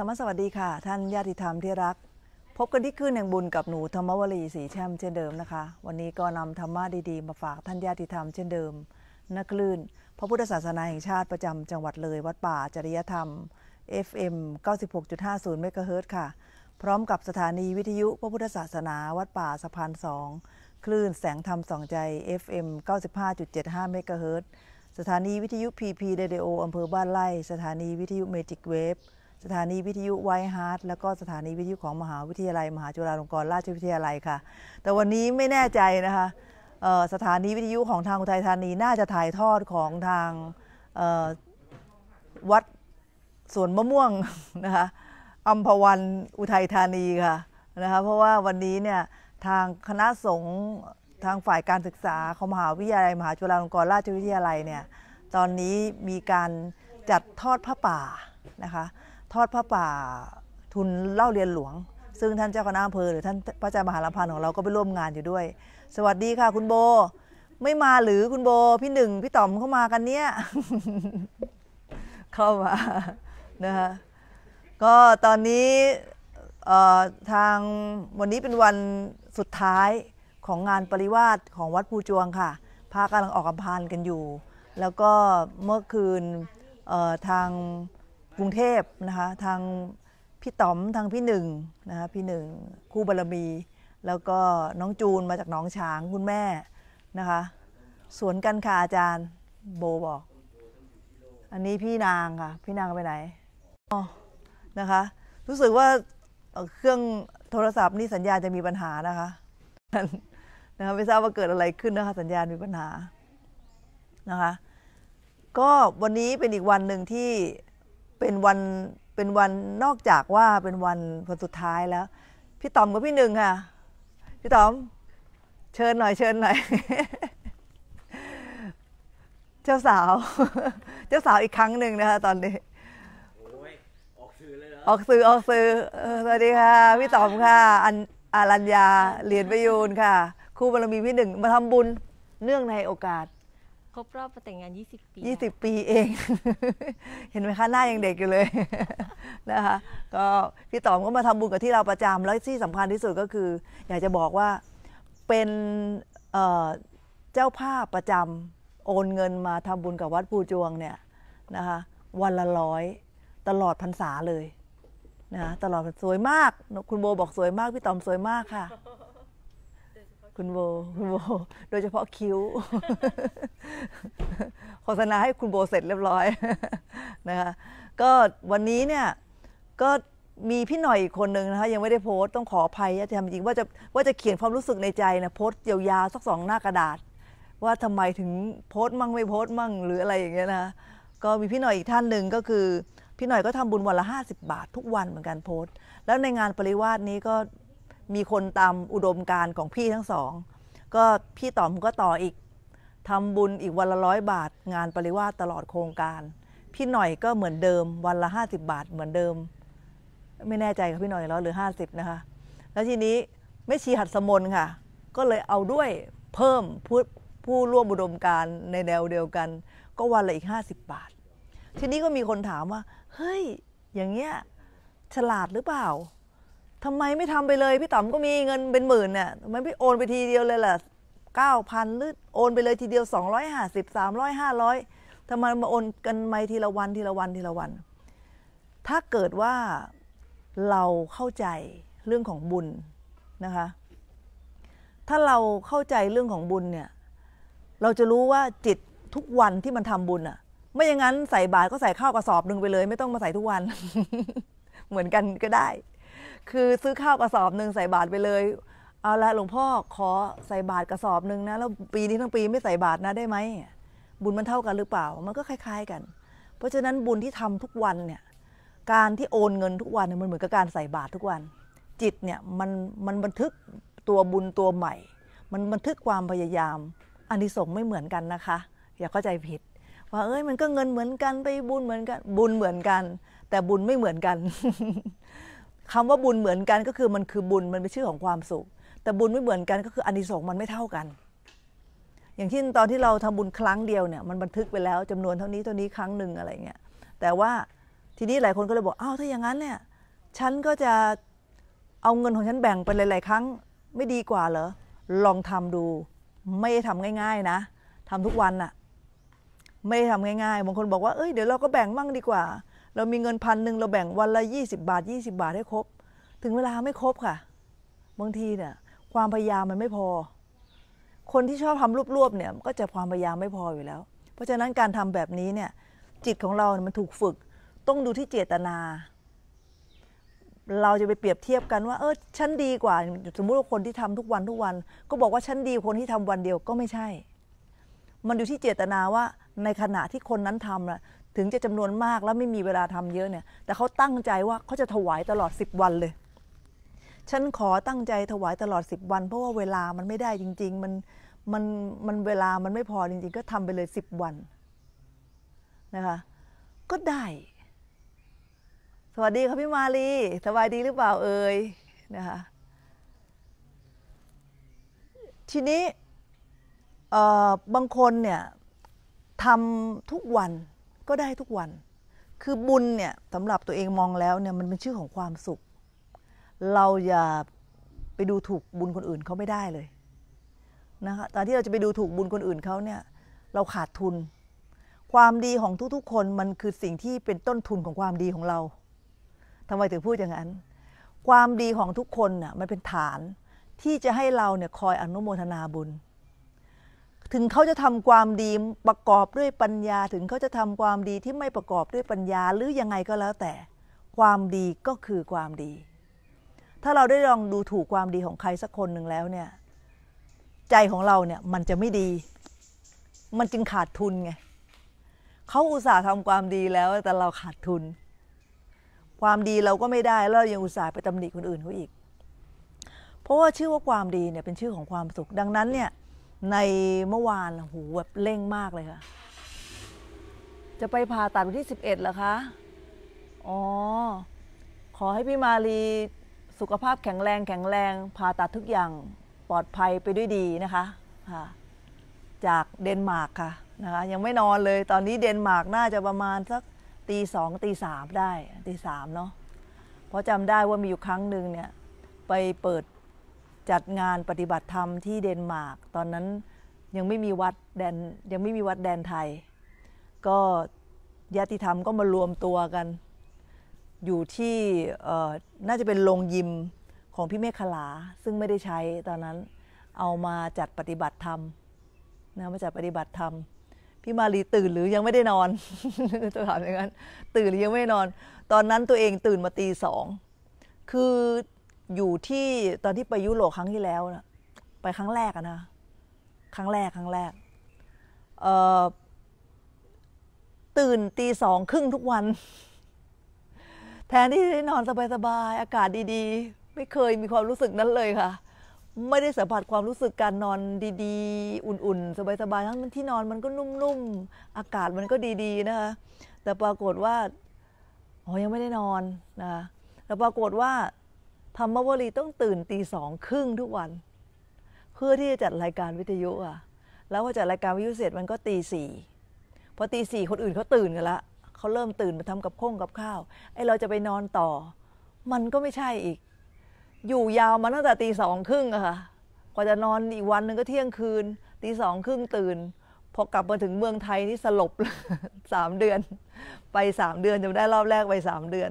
ธรรมสวัสดีค่ะ ท่านญาติธรรมที่รัก พบกันที่คืนแห่งบุญกับหนูธรรมวลีสีแช่มเช่นเดิมนะคะ วันนี้ก็นำธรรมะดีๆมาฝากท่านญาติธรรมเช่นเดิม นักลื่น พระพุทธศาสนาแห่งชาติประจำจังหวัดเลยวัดป่าจริยธรรม FM 96.50เมกะเฮิรตค่ะ พร้อมกับสถานีวิทยุ พระพุทธศาสนาวัดป่าสะพานสองคลื่นแสงธรรมสองใจ FM 95.75เมกะเฮิรตสถานีวิทยุ PP Radio อำเภอบ้านไร่สถานีวิทยุเมจิกเวฟสถานีวิทยุไวฮาร์ดแล้วก็สถานีวิทยุของมหาวิทยาลัยมหาจุฬาลงกรณราชวิทยาลัยค่ะ แต่วันนี้ไม่แน่ใจนะคะ สถานีวิทยุของทางอุทัยธานีน่าจะถ่ายทอดของทางวัดสวนมะม่วงนะคะอัมพวันอุทัยธานีค่ะนะคะ เพราะว่าวันนี้เนี่ยทางคณะสงฆ์ทางฝ่ายการศึกษาของมหาวิทยาลัย มหาจุฬาลงกรณราชวิทยาลัยเนี่ย ตอนนี้มีการจัดทอดพระป่านะคะทอดพระป่าทุนเล่าเรียนหลวง ซึ่งท่านเจ้าคณะอำเภอ หรือท่านพระอาจารย์มหาลพันธ์ของเรา ก็ไปร่วมงานอยู่ด้วย สวัสดีค่ะ คุณโบ ไม่มาหรือคุณโบพี่หนึ่งพี่ต๋อมเข้ามากันเนี้ยเข้ามานะคะก็ตอนนี้ทางวันนี้เป็นวันสุดท้ายของงานปริวาสของวัดภูจวงค่ะพระกำลังออกอำพานกันอยู่ แล้วก็เมื่อคืนทางกรุงเทพนะคะทางพี่ต๋อมทางพี่หนึ่งนะคะพี่หนึ่งคู่บารมีแล้วก็น้องจูนมาจากหนองฉางคุณแม่นะคะ สวนกันค่ะอาจารย์โบบอก อันนี้พี่นางค่ะพี่นางไปไหนอ๋อนะคะรู้สึกว่าเครื่องโทรศัพท์นี่สัญญาณจะมีปัญหานะคะนะคะไม่ทราบว่าเกิดอะไรขึ้นนะคะสัญญาณมีปัญหานะคะ ก็วันนี้เป็นอีกวันหนึ่งที่เป็นวันเป็นวันนอกจากว่าเป็นวันวันสุดท้ายแล้ว พี่ต๋อมกับพี่หนึ่งค่ะพี่ต๋อม เชิญหน่อยเชิญหน่อยเจ้าสาว เจ้าสาวอีกครั้งหนึ่งนะคะตอนนี้ออกสื่อเลยออกสื่ออกสสวัสดีค่ะพี่ต๋อมค่ะอันอารัญญาเหรียญประยูนค่ะคู่บารมีพี่หนึ่งมาทำบุญเนื่องในโอกาสครบรอบแต่งงาน 20 ปี 20 ปีเอง เห็นไหมคะหน้ายังเด็กอยู่เลย นะคะ ก็พี่ต๋อมก็มาทำบุญกับที่เราประจำแล้วที่สำคัญที่สุดก็คืออยากจะบอกว่าเป็นเจ้าภาพประจำโอนเงินมาทำบุญกับวัดภูจวง เนี่ย นะคะ วันละร้อย ตลอดพรรษาเลยนะตลอดสวยมาก คุณโบบอกสวยมากพี่ต๋อมสวยมากค่ะคุณโบคุณโบ โดยเฉพาะคิ้ว โฆษณาให้คุณโบเสร็จเรียบร้อยนะคะ ก็วันนี้เนี่ยก็มีพี่หน่อยอีกคนหนึ่งนะคะ ยังไม่ได้โพสต์ต้องขออภัยที่ทำจริงว่าจะว่าจะเขียนความรู้สึกในใจนะโพสต์ยาวๆสักสองหน้ากระดาษ ว่าทำไมถึงโพสต์มั่งไม่โพสต์มั่งหรืออะไรอย่างเงี้ยนะก็มีพี่หน่อยอีกท่านหนึ่งก็คือพี่หน่อยก็ทำบุญวันละ 50 บาท ทุกวันเหมือนกันโพสต์แล้วในงานปริวาสนี้ก็มีคนตามอุดมการของพี่ทั้งสองก็พี่ต่อมก็ต่ออีกทำบุญอีกวันละร้อยบาทงานปริวาสตลอดโครงการ พี่หน่อยก็เหมือนเดิมวันละห้าสิบบาทเหมือนเดิม ไม่แน่ใจกับพี่หน่อยแล้วหรือห้าสิบนะคะ แล้วทีนี้ไม่ชีหัดสมนค่ะ ก็เลยเอาด้วยเพิ่มผู้ผู้ร่วมอุดมการในแนวเดียวกัน ก็วันละอีกห้าสิบบาท ทีนี้ก็มีคนถามว่าเฮ้ย อย่างเงี้ยฉลาดหรือเปล่าทำไมไม่ทำไปเลยพี่ต๋อมก็มีเงินเป็นหมื่นเนี่ยทำไมพี่โอนไปทีเดียวเลยล่ะเก้าพันหรือโอนไปเลยทีเดียวสองร้อยห้าสิบสามร้อยห้าร้อยทำไมมาโอนกันไม่ทีละวันทีละวันทีละวัน ถ้าเกิดว่าเราเข้าใจเรื่องของบุญนะคะ ถ้าเราเข้าใจเรื่องของบุญเนี่ย เราจะรู้ว่าจิตทุกวันที่มันทำบุญอะ่ะ ไม่อย่างนั้นใส่บาตรก็ใส่ข้าวกระสอบหนึ่งไปเลย ไม่ต้องมาใส่ทุกวันเหมือนกันก็ได้คือซื้อข้าวกระสอบหนึ่งใส่บาทไปเลย เอาละหลวงพ่อขอใส่บาทกระสอบหนึ่งนะแล้วปีนี้ทั้งปีไม่ใส่บาทนะได้ไหมบุญมันเท่ากันหรือเปล่า มันก็คล้ายๆกัน เพราะฉะนั้นบุญที่ทำทุกวันเนี่ย การที่โอนเงินทุกวันมันเหมือนกับการใส่บาททุกวัน จิตเนี่ย มันมันบันทึกตัวบุญตัวใหม่ มันบันทึกความพยายาม อันที่ส่งไม่เหมือนกันนะคะอย่าเข้าใจผิดว่าเอ้ยมันก็เงินเหมือนกันไปบุญเหมือนกัน บุญเหมือนกัน แต่บุญไม่เหมือนกันคำว่าบุญเหมือนกันก็คือมันคือบุญมันเป็นชื่อของความสุข แต่บุญไม่เหมือนกันก็คืออานิสงส์มันไม่เท่ากัน อย่างที่ตอนที่เราทำบุญครั้งเดียวเนี่ยมันบันทึกไปแล้ว จำนวนเท่านี้เท่านี้ครั้งหนึ่งอะไรเงี้ยแต่ว่าทีนี้หลายคนก็เลยบอกอ้าวถ้าอย่างนั้นเนี่ย ฉันก็จะเอาเงินของฉันแบ่งไปหลาย ๆครั้งไม่ดีกว่าเหรอลองทำดู ไม่ทำง่ายๆนะ ทำทุกวันอะไม่ทำง่ายๆบางคนบอกว่าเอ้ยเดี๋ยวเราก็แบ่งมั่งดีกว่าเรามีเงินพันหนึ่งเราแบ่งวันละ20บาท20บาทให้ครบ ถึงเวลาไม่ครบค่ะ บางทีเนี่ย ความพยายามมันไม่พอ คนที่ชอบทำรวบๆเนี่ยก็จะความพยายามไม่พออยู่แล้ว เพราะฉะนั้นการทำแบบนี้เนี่ย จิตของเรามันถูกฝึก ต้องดูที่เจตนา เราจะไปเปรียบเทียบกันว่าเออฉันดีกว่าสมมุติว่าคนที่ทำทุกวันทุกวัน ก็บอกว่าฉันดีคนที่ทำวันเดียวก็ไม่ใช่ มันอยู่ที่เจตนาว่าในขณะที่คนนั้นทำละถึงจะจำนวนมากแล้วไม่มีเวลาทำเยอะเนี่ย แต่เขาตั้งใจว่าเขาจะถวายตลอด 10 วันเลย ฉันขอตั้งใจถวายตลอด 10 วัน เพราะว่าเวลามันไม่ได้จริงๆมันมันมันเวลามันไม่พอจริง ๆ ก็ทำไปเลย 10 วันนะคะก็ได้ สวัสดีค่ะพี่มาลีสบายดีหรือเปล่าเอ่ยนะคะทีนี้บางคนเนี่ยทำทุกวันก็ได้ทุกวัน คือบุญเนี่ยสำหรับตัวเองมองแล้วเนี่ยมันเป็นชื่อของความสุข เราอย่าไปดูถูกบุญคนอื่นเขาไม่ได้เลยนะคะ ตอนที่เราจะไปดูถูกบุญคนอื่นเขาเนี่ยเราขาดทุน ความดีของทุกๆ คนมันคือสิ่งที่เป็นต้นทุนของความดีของเรา ทำไมถึงพูดอย่างนั้น ความดีของทุกคนน่ะมันเป็นฐาน ที่จะให้เราเนี่ยคอยอนุโมทนาบุญถึงเขาจะทำความดีประกอบด้วยปัญญา ถึงเขาจะทำความดีที่ไม่ประกอบด้วยปัญญาหรือยังไงก็แล้วแต่ความดีก็คือความดี ถ้าเราได้ลองดูถูกความดีของใครสักคนหนึ่งแล้วเนี่ย ใจของเราเนี่ยมันจะไม่ดี มันจึงขาดทุนไงเขาอุตส่าห์ทำความดีแล้วแต่เราขาดทุน ความดีเราก็ไม่ได้แล้วเรายังอุตส่าห์ไปตำหนิคนอื่นเขาอีกเพราะว่าชื่อว่าความดีเนี่ยเป็นชื่อของความสุข ดังนั้นเนี่ยในเมื่อวานหูแบบเร่งมากเลยค่ะ จะไปผ่าตัดวันที่ส็ดเหรอคะ อ๋อ ขอให้พี่มาลีสุขภาพแข็งแรงแข็งแรงผ่าตัดทุกอย่างปลอดภัยไปด้วยดีนะคะค่ะจากเดนมาร์กค่ะนะคะ ยังไม่นอนเลย ตอนนี้เดนมาร์กน่าจะประมาณสักตีสองตีสามได้ตีสามเนาะเพราะจำได้ว่ามีอยู่ครั้งหนึ่งเนี่ย ไปเปิดจัดงานปฏิบัติธรรมที่เดนมาร์กตอนนั้นยังไม่มีวัดแดนยังไม่มีวัดแดนไทย ก็ญาติธรรมก็มารวมตัวกันอยู่ที่น่าจะเป็นโรงยิมของพี่เมฆขลาซึ่งไม่ได้ใช้ตอนนั้นเอามาจัดปฏิบัติธรรมนะมาจัดปฏิบัติธรรมพี่มาลีตื่นหรือยังไม่ได้นอนตัวถามอย่างนั้นตื่นหรือยังไม่นอน ตอนนั้นตัวเองตื่นมาตีสองคืออยู่ที่ตอนที่ไปยุโรปครั้งที่แล้วนะไปครั้งแรกอะนะครั้งแรกครั้งแรกตื่นตีสองครึ่งทุกวัน แทนที่จะนอนสบายๆอากาศดี ๆ ไม่เคยมีความรู้สึกนั้นเลยค่ะ ไม่ได้สัมผัสความรู้สึกการนอนดี ๆ อุ่นๆสบายๆทั้งที่นอนมันก็นุ่มๆอากาศมันก็ดีๆ นะคะแต่ปรากฏว่าอ๋อยังไม่ได้นอนนะแต่ปรากฏว่าธรรมวลีต้องตื่นตีสองครึ่งทุกวัน เพื่อที่จะจัดรายการวิทยุอะแล้วพอจัดรายการวิทยุเสร็จมันก็ตีสี่พอตีสี่คนอื่นเขาตื่นกันละเขาเริ่มตื่นมาทำกับข้องกับข้าวไอเราจะไปนอนต่อ มันก็ไม่ใช่อีก อยู่ยาวมาตั้งแต่ตีสองครึ่งอะค่ะกว่าจะนอนอีกวันหนึ่งก็เที่ยงคืนตีสองครึ่งตื่นพอกลับมาถึงเมืองไทยนี่สลบสามเดือน ไปสามเดือนจำได้รอบแรกไปสามเดือน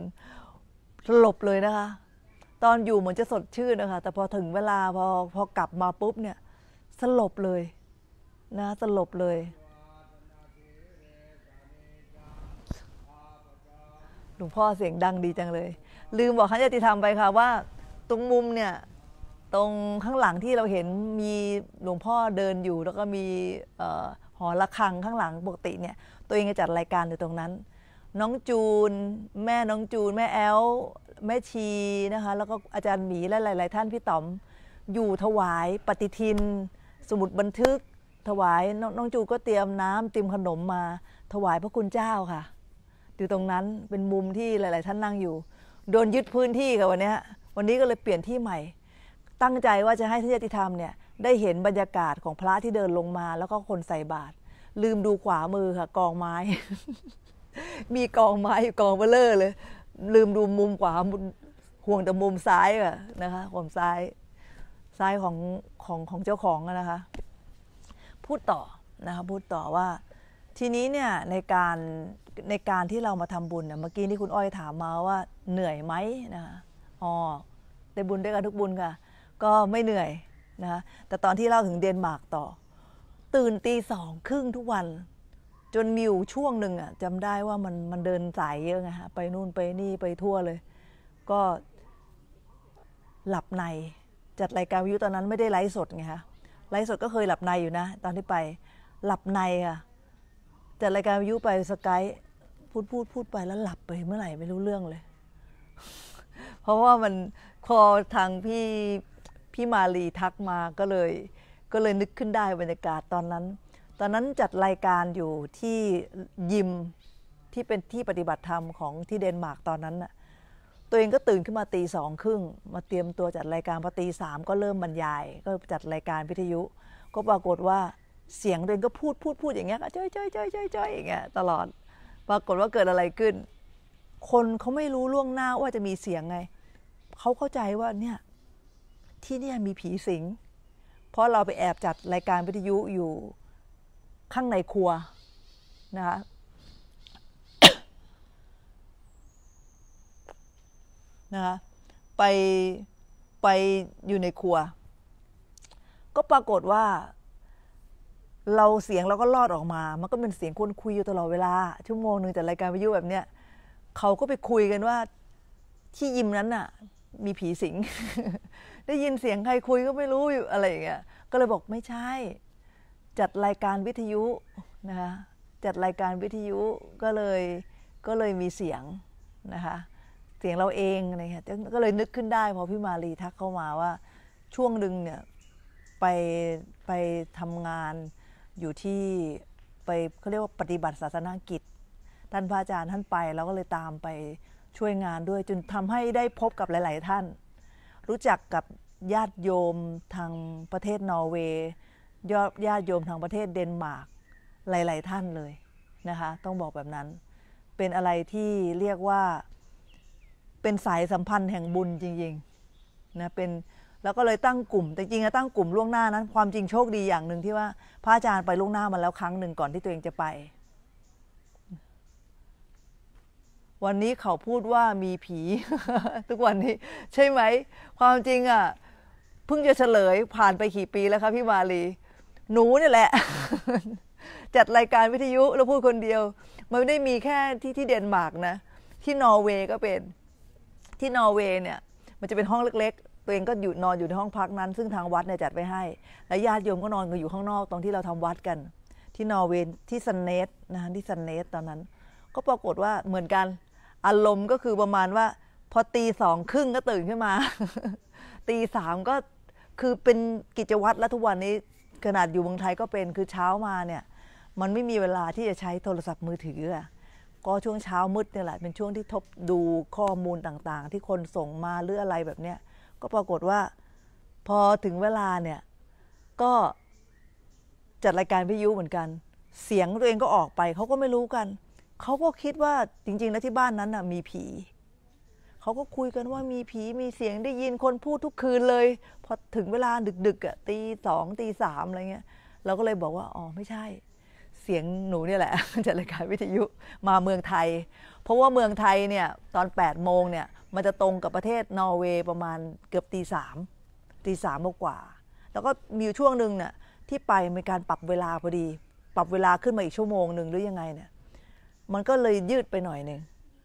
สลบเลยนะคะตอนอยู่เหมือนจะสดชื่นนะคะแต่พอถึงเวลาพอพอกลับมาปุ๊บเนี่ยสลบเลยนะสลบเลย หลวงพ่อเสียงดังดีจังเลย ลืมบอกขันยติธรรมไปค่ะว่าตรงมุมเนี่ย ตรงข้างหลังที่เราเห็นมีหลวงพ่อเดินอยู่ แล้วก็มีหอระฆังข้างหลังปกติเนี่ย ตัวเองจะจัดรายการอยู่ตรงนั้นน้องจูน แม่น้องจูน แม่แอลแม่ชีนะคะ แล้วก็อาจารย์หมีและหลายๆ ท่านพี่ต๋อม อยู่ถวายปฏิทิน สมุดบันทึกถวายน้องจูก็เตรียมน้ำเตรียมขนมมา ถวายพระคุณเจ้าค่ะ อยู่ตรงนั้นเป็นมุมที่หลายๆ ท่านนั่งอยู่โดนยึดพื้นที่ค่ะวันนี้วันนี้ก็เลยเปลี่ยนที่ใหม่ ตั้งใจว่าจะให้ท่านยติธรรมเนี่ยได้เห็นบรรยากาศของพระที่เดินลงมา แล้วก็คนใส่บาตรลืมดูขวามือค่ะกองไม้มีกองไม้กองเบลเลอร์เลยลืมดูมุมขวาห่วงแต่มุมซ้ายอะนะคะห่วงซ้ายซ้ายของของของเจ้าของนะคะ พูดต่อนะคะพูดต่อว่า ทีนี้เนี่ยในการในการที่เรามาทำบุญเนี่ยเมื่อกี้ที่คุณอ้อยถามมาว่าเหนื่อยไหมนะคะอ๋อได้บุญด้วยกันทุกบุญค่ะก็ไม่เหนื่อยนะคะแต่ตอนที่เล่าถึงเดนมาร์กต่อ ตื่นตีสองครึ่งทุกวันจนมีอยู่ช่วงหนึ่งอ่ะจำได้ว่ามันมันเดินสายเยอะไงฮะไปนู่นไปนี่ไปทั่วเลย ก็หลับใน จัดรายการวิวตอนนั้น ไม่ได้ไลฟ์สดไงฮะไลฟ์สดก็เคยหลับในอยู่นะตอนที่ไปหลับในอ่ะ จัดรายการวิวไปสกายพูดพูดพูดไปแล้วหลับไปเมื่อไหร่ไม่รู้เรื่องเลย เพราะว่ามันพอทางพี่พี่มาลีทักมาก็เลย ก็เลยนึกขึ้นได้บรรยากาศตอนนั้นตอนนั้นจัดรายการอยู่ที่ยิมที่เป็นที่ปฏิบัติธรรมของที่เดนมาร์กตอนนั้นตัวเองก็ตื่นขึ้นมาตีสองครึ่ง มาเตรียมตัวจัดรายการพอตีสามก็เริ่มบรรยาย ก็จัดรายการวิทยุ ก็ปรากฏว่าเสียงตัวเองก็พูดพูดพูดอย่างเงี้ยก็จ้อยจ้อยจ้อยจ้อยจ้อยอย่างเงี้ยตลอดปรากฏว่าเกิดอะไรขึ้น คนเขาไม่รู้ล่วงหน้าว่าจะมีเสียงไงเขาเข้าใจว่าเนี่ยที่เนี่ยมีผีสิงเพราะเราไปแอบจัดรายการวิทยุอยู่ข้างในครัว นะคะนะคะไปไปอยู่ในครัว ก็ปรากฏว่า เราเสียงเราก็รอดออกมา มันก็เป็นเสียงคนคุยอยู่ตลอดเวลา ชั่วโมงหนึ่งแต่รายการวิทยุแบบ เนี้ยเขาก็ไปคุยกันว่า ที่ยิมนั้นน่ะ มีผีสิงได้ยินเสียงใครคุยก็ไม่รู้อยู่อะไรอย่างเงี้ย ก็เลยบอกไม่ใช่จัดรายการวิทยุนะคะจัดรายการวิทยุก็เลยก็เลยมีเสียงนะคะเสียงเราเองอะไรเงี้ยก็เลยนึกขึ้นได้ พอพี่มาลีทักเข้ามาว่าช่วงหนึ่งเนี่ยไปไปทำงานอยู่ที่ไปเขาเรียกว่าปฏิบัติศาสนากิจท่านพระอาจารย์ท่านไปเราก็เลยตามไปช่วยงานด้วย จนทำให้ได้พบกับหลาย ๆ ท่าน รู้จักกับญาติโยมทางประเทศนอร์เวย์ญาติโยมทางประเทศเดนมาร์กหลาย ๆท่านเลยนะคะต้องบอกแบบนั้น เป็นอะไรที่เรียกว่าเป็นสายสัมพันธ์แห่งบุญจริงๆนะเป็นแล้วก็เลยตั้งกลุ่ม แต่จริงๆตั้งกลุ่มล่วงหน้านั้น ความจริงโชคดีอย่างหนึ่งที่ว่าพระอาจารย์ไปล่วงหน้ามาแล้วครั้งหนึ่ง ก่อนที่ตัวเองจะไป วันนี้เขาพูดว่ามีผี ทุกวันนี้ใช่ไหมความจริงอ่ะเพิ่งจะเฉลยผ่านไปกี่ปีแล้วคะพี่มาลีหนูนี่แหละ จัดรายการวิทยุแล้วพูดคนเดียว มันไม่ได้มีแค่ที่ที่เดนมาร์กนะที่นอร์เวย์ก็เป็นที่นอร์เวย์เนี่ย มันจะเป็นห้องเล็กๆตัวเองก็อยู่นอนอยู่ในห้องพักนั้น ซึ่งทางวัดเนี่ยจัดไว้ให้ และญาติโยมก็นอนกันอยู่ข้างนอกตรงที่เราทำวัดกัน ที่นอร์เวย์ที่ซันเนสนะ ที่ซันเนสตอนนั้น ก็ปรากฏว่าเหมือนกันอารมณ์ก็คือประมาณว่า พอตีสองครึ่งก็ตื่นขึ้นมา ตีสามก็คือเป็นกิจวัตรและทุกวันนี้ขนาดอยู่เมืองไทยก็เป็นคือเช้ามาเนี่ย มันไม่มีเวลาที่จะใช้โทรศัพท์มือถือก็ช่วงเช้ามืดเนี่ยแหละ เป็นช่วงที่ทบดูข้อมูลต่างๆ ที่คนส่งมาหรืออะไรแบบเนี้ยก็ปรากฏว่า พอถึงเวลาเนี่ย ก็จัดรายการพิยุเหมือนกัน เสียงตัวเองก็ออกไป เขาก็ไม่รู้กัน เขาก็คิดว่าจริง ๆ แล้วที่บ้านนั้นน่ะมีผีเขาก็คุยกันว่ามีผีมีเสียงได้ยินคนพูดทุกคืนเลยพอถึงเวลาดึกๆอ่ะตีสองตีสามอะไรเงี้ยเราก็เลยบอกว่า อ๋อไม่ใช่เสียงหนูเนี่ยแหละจัดรายการวิทยุมาเมืองไทย เพราะว่าเมืองไทยเนี่ยตอน8ปดโมงเนี่ยมันจะตรงกับประเทศนอร์เวย์ประมาณเกือบตีสามตีสามกว่า แล้วก็มีอยู่ช่วงหนึ่งเนี่ยที่ไปมีการปรับเวลาพอดี ปรับเวลาขึ้นมาอีกชั่วโมงหนึ่งหรือยังไงเนี่ยมันก็เลยยืดไปหน่อยหนึ่ง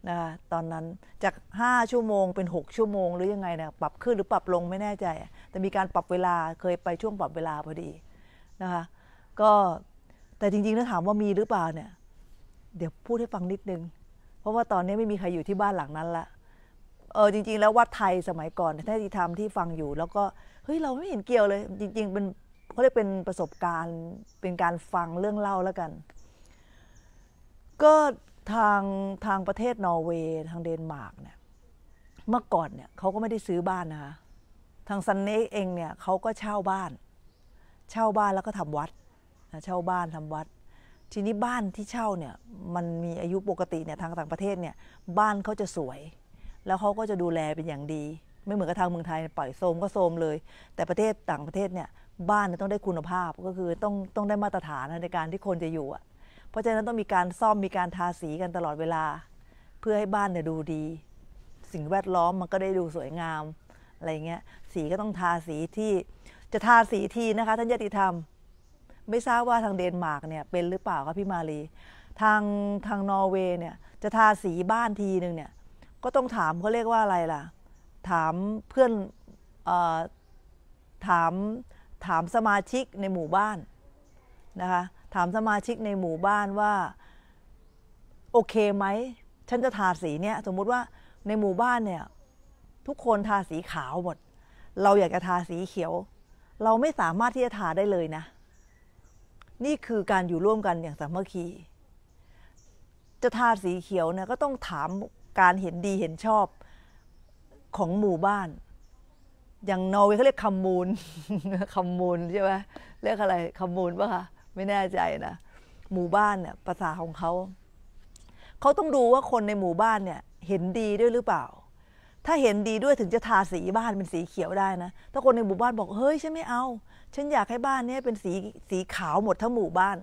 นะคะตอนนั้นจาก5ชั่วโมงเป็น6ชั่วโมง หรือยังไงนะปรับขึ้นหรือปรับลงไม่แน่ใจ แต่มีการปรับเวลาเคยไปช่วงปรับเวลาพอดีนะคะก็แต่จริงๆถ้าถามว่ามีหรือเปล่าเนี่ย เดี๋ยวพูดให้ฟังนิดนึง เพราะว่าตอนนี้ไม่มีใครอยู่ที่บ้านหลังนั้นละเออจริงๆแล้ววัดไทยสมัยก่อนท่านที่ทำที่ฟังอยู่ แล้วก็เฮ้ยเราไม่เห็นเกี่ยวเลย จริงๆเป็นเขาเรียกเป็นประสบการณ์เป็นการฟังเรื่องเล่าแล้วกัน ก็ทาง ทางประเทศนอร์เวย์ทางเดนมาร์กเนี่ยเมื่อก่อนเนี่ยเขาก็ไม่ได้ซื้อบ้านนะคะทางซันเนกเองเนี่ยเขาก็เช่าบ้าน เช่าบ้านแล้วก็ทำวัดเช่าบ้านทำวัด ทีนี้บ้านที่เช่าเนี่ยมันมีอายุปกติเนี่ยทางต่างประเทศเนี่ยบ้านเขาจะสวย แล้วเขาก็จะดูแลเป็นอย่างดี ไม่เหมือนกับทางเมืองไทยปล่อยโซมก็โซมเลย แต่ประเทศต่างประเทศเนี่ยบ้านต้องได้คุณภาพก็คือต้องต้องได้มาตรฐานในการที่คนจะอยู่อะเพราะฉะนั้นต้องมีการซ่อมมีการทาสีกันตลอดเวลา เพื่อให้บ้านเนี่ยดูดี สิ่งแวดล้อมมันก็ได้ดูสวยงามอะไรเงี้ยสีก็ต้องทาสีที่ จะทาสีทีนะคะท่านยติธรรมไม่ทราบว่าทางเดนมาร์กเนี่ย เป็นหรือเปล่าคะพี่มาลีทางทางนอร์เวย์เนี่ย จะทาสีบ้านทีนึงเนี่ย ก็ต้องถามเขาเรียกว่าอะไรล่ะ ถามเพื่อนอถามถามสมาชิกในหมู่บ้านนะคะถามสมาชิกในหมู่บ้านว่า โอเคไหม ฉันจะทาสีเนี่ย สมมุติว่าในหมู่บ้านเนี่ย ทุกคนทาสีขาวหมด เราอยากจะทาสีเขียว เราไม่สามารถที่จะทาได้เลยนะ นี่คือการอยู่ร่วมกันอย่างสามัคคี จะทาสีเขียวเนี่ยก็ต้องถามการเห็นดีเห็นชอบของหมู่บ้าน อย่างนอร์เวย์เขาเรียกคำมูลคำมูลใช่ไหมเรียกอะไรคำมูลปะคะไม่แน่ใจนะหมู่บ้านเนี่ยภาษาของเขา เขาต้องดูว่าคนในหมู่บ้านเนี่ยเห็นดีด้วยหรือเปล่า ถ้าเห็นดีด้วยถึงจะทาสีบ้านเป็นสีเขียวได้นะ ถ้าคนในหมู่บ้านบอกเฮ้ยฉันไม่เอาฉันอยากให้บ้านนี้เป็นสีสีขาวหมดทั้งหมู่บ้าน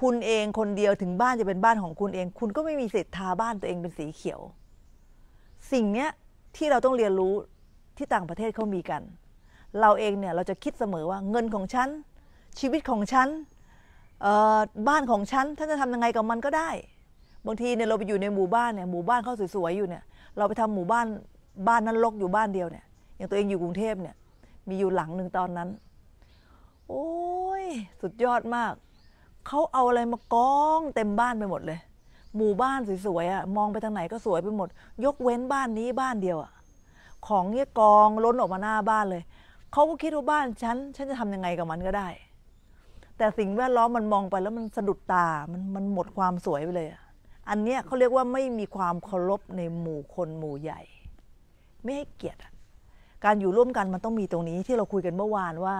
คุณเองคนเดียวถึงบ้านจะเป็นบ้านของคุณเอง คุณก็ไม่มีสิทธิ์ทาบ้านตัวเองเป็นสีเขียว สิ่งเนี้ยที่เราต้องเรียนรู้ที่ต่างประเทศเขามีกัน เราเองเนี่ยเราจะคิดเสมอว่าเงินของฉันชีวิตของฉันบ้านของฉันท่านจะทำยังไงกับมันก็ได้บางทีเนี่ยเราไปอยู่ในหมู่บ้านเนี่ยหมู่บ้านเขาสวยๆอยู่เนี่ยเราไปทำหมู่บ้านบ้านนั้นลกอยู่บ้านเดียวเนี่ยอย่างตัวเองอยู่กรุงเทพเนี่ยมีอยู่หลังหนึ่งตอนนั้น โอ้ย สุดยอดมากเขาเอาอะไรมากองเต็มบ้านไปหมดเลย หมู่บ้านสวยๆอะ่ะมองไปทางไหนก็สวยไปหมด ยกเว้นบ้านนี้บ้านเดียวอะ่ะของเนี่ยกองล้นออกมาหน้าบ้านเลยเขาก็คิดว่าบ้านฉันฉันจะทำยังไงกับมันก็ได้แต่สิ่งแวดล้อม มันมองไปแล้วมันสะดุดตา มันมันหมดความสวยไปเลยอันเนี้ยเขาเรียกว่าไม่มีความเคารพในหมู่คนหมู่ใหญ่ ไม่ให้เกียรติการอยู่ร่วมกันมันต้องมีตรงนี้ที่เราคุยกันเมื่อวานว่า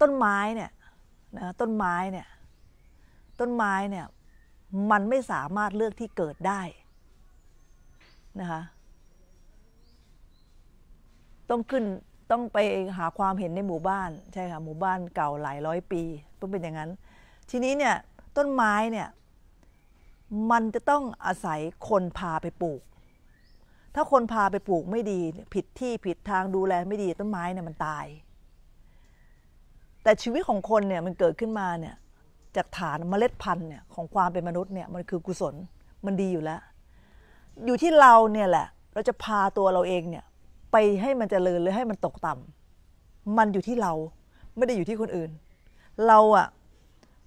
ต้นไม้เนี่ยนะต้นไม้เนี่ย ต้นไม้เนี่ย มันไม่สามารถเลือกที่เกิดได้นะคะต้องขึ้นต้องไปหาความเห็นในหมู่บ้านใช่ค่ะหมู่บ้านเก่าหลายร้อยปีต้องเป็นอย่างนั้น ทีนี้เนี่ยต้นไม้เนี่ยมันจะต้องอาศัยคนพาไปปลูก ถ้าคนพาไปปลูกไม่ดีผิดที่ผิดทางดูแลไม่ดีต้นไม้เนี่ยมันตาย แต่ชีวิตของคนเนี่ยมันเกิดขึ้นมาเนี่ยจากฐานเมล็ดพันธุ์เนี่ยของความเป็นมนุษย์เนี่ยมันคือกุศลมันดีอยู่แล้ว อยู่ที่เราเนี่ยแหละเราจะพาตัวเราเองเนี่ยไปให้มันจเจริญหรือให้มันตกต่ำ มันอยู่ที่เราไม่ได้อยู่ที่คนอื่น เราอะ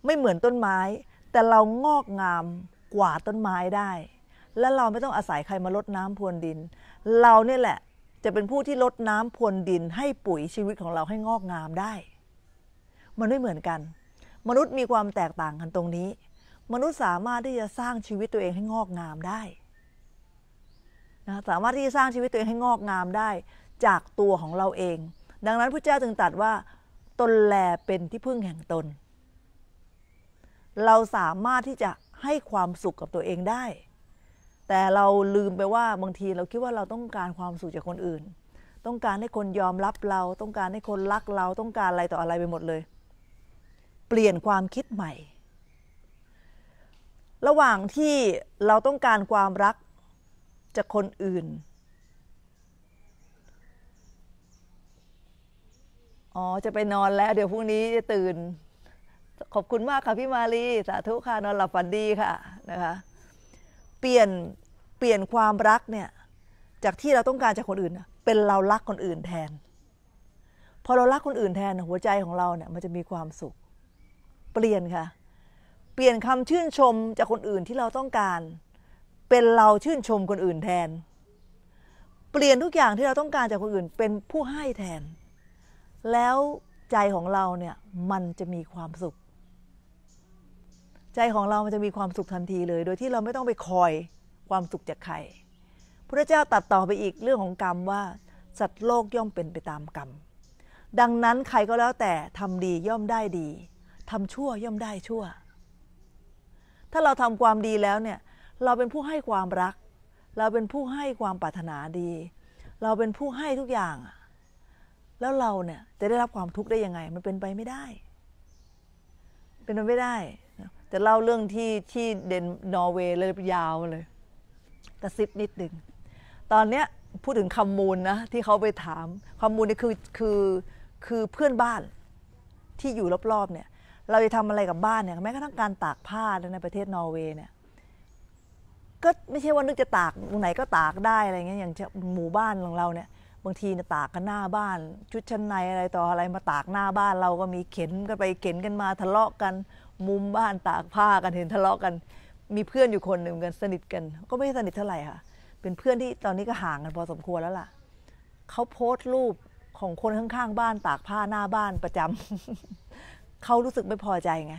ไม่เหมือนต้นไม้ แต่เรางอกงามกว่าต้นไม้ได้ และเราไม่ต้องอาศัยใครมาลดน้ำพรวนดิน เราเนี่ยแหละ จะเป็นผู้ที่ลดน้ำพรวนดิน ให้ปุ๋ยชีวิตของเราให้งอกงามได้มันไม่เหมือนกัน มนุษย์มีความแตกต่างกันตรงนี้ มนุษย์สามารถที่จะสร้างชีวิตตัวเองให้งอกงามได้นะสามารถที่จะสร้างชีวิตตัวเองให้งอกงามได้จากตัวของเราเอง ดังนั้นพระเจ้าจึงตรัสว่า ตนแลเป็นที่พึ่งแห่งตน เราสามารถที่จะให้ความสุขกับตัวเองได้ แต่เราลืมไปว่าบางทีเราคิดว่าเราต้องการความสุขจากคนอื่น ต้องการให้คนยอมรับเรา ต้องการให้คนรักเราต้องการอะไรต่ออะไรไปหมดเลย เปลี่ยนความคิดใหม่ ระหว่างที่เราต้องการความรักจากคนอื่น อ๋อ จะไปนอนแล้ว เดี๋ยวพรุ่งนี้จะตื่น ขอบคุณมากค่ะพี่มาลีสาธุค่ะนอนหลับฝันดีค่ะนะคะ เปลี่ยนเปลี่ยนความรักเนี่ย จากที่เราต้องการจากคนอื่น เป็นเรารักคนอื่นแทน พอเรารักคนอื่นแทนหัวใจของเราเนี่ยมันจะมีความสุข เปลี่ยนค่ะ เปลี่ยนคำชื่นชมจากคนอื่นที่เราต้องการเป็นเราชื่นชมคนอื่นแทน เปลี่ยนทุกอย่างที่เราต้องการจากคนอื่น เป็นผู้ให้แทน แล้วใจของเราเนี่ยมันจะมีความสุข ใจของเรามันจะมีความสุขทันทีเลย โดยที่เราไม่ต้องไปคอยความสุขจากใครพระเจ้าตัดต่อไปอีกเรื่องของกรรมว่าสัตว์โลกย่อมเป็นไปตามกรรม ดังนั้นใครก็แล้วแต่ทำดีย่อมได้ดีทำชั่วย่อมได้ชั่ว ถ้าเราทำความดีแล้วเนี่ยเราเป็นผู้ให้ความรัก เราเป็นผู้ให้ความปรารถนาดี เราเป็นผู้ให้ทุกอย่าง แล้วเราเนี่ยจะได้รับความทุกข์ได้ยังไง มันเป็นไปไม่ได้ เป็นไปไม่ได้จะเล่าเรื่องที่ที่เดนนอร์เวย์เลยยาวเลยกระซิบนิดหนึ่ง ตอนเนี้ยพูดถึงคำมูลนะที่เขาไปถามคำมูลนี่คือคือคือเพื่อนบ้านที่อยู่รอบๆ เนี่ย เราจะทำอะไรกับบ้านเนี่ยแม้กระทั่งการตากผ้าในประเทศนอร์เวย์เนี่ยก็ไม่ใช่ว่านึกจะตากตรงไหนก็ตากได้ อะไรเงี้ยอย่างหมู่บ้านของเราเนี่ย บางทีเนี่ยตากกันหน้าบ้าน ชุดชั้นในอะไรต่ออะไรมาตากหน้าบ้านเราก็มีเข็นกันไปเข็นกันมา ทะเลาะกัน มุมบ้านตากผ้ากันเห็นทะเลาะกัน มีเพื่อนอยู่คนหนึ่งกันสนิทกัน ก็ไม่สนิทเท่าไหร่ค่ะเป็นเพื่อนที่ตอนนี้ก็ห่างกันพอสมควรแล้วล่ะเขาโพสต์รูปของคนข้างๆบ้านตากผ้าหน้าบ้านประจำเขารู้สึกไม่พอใจไง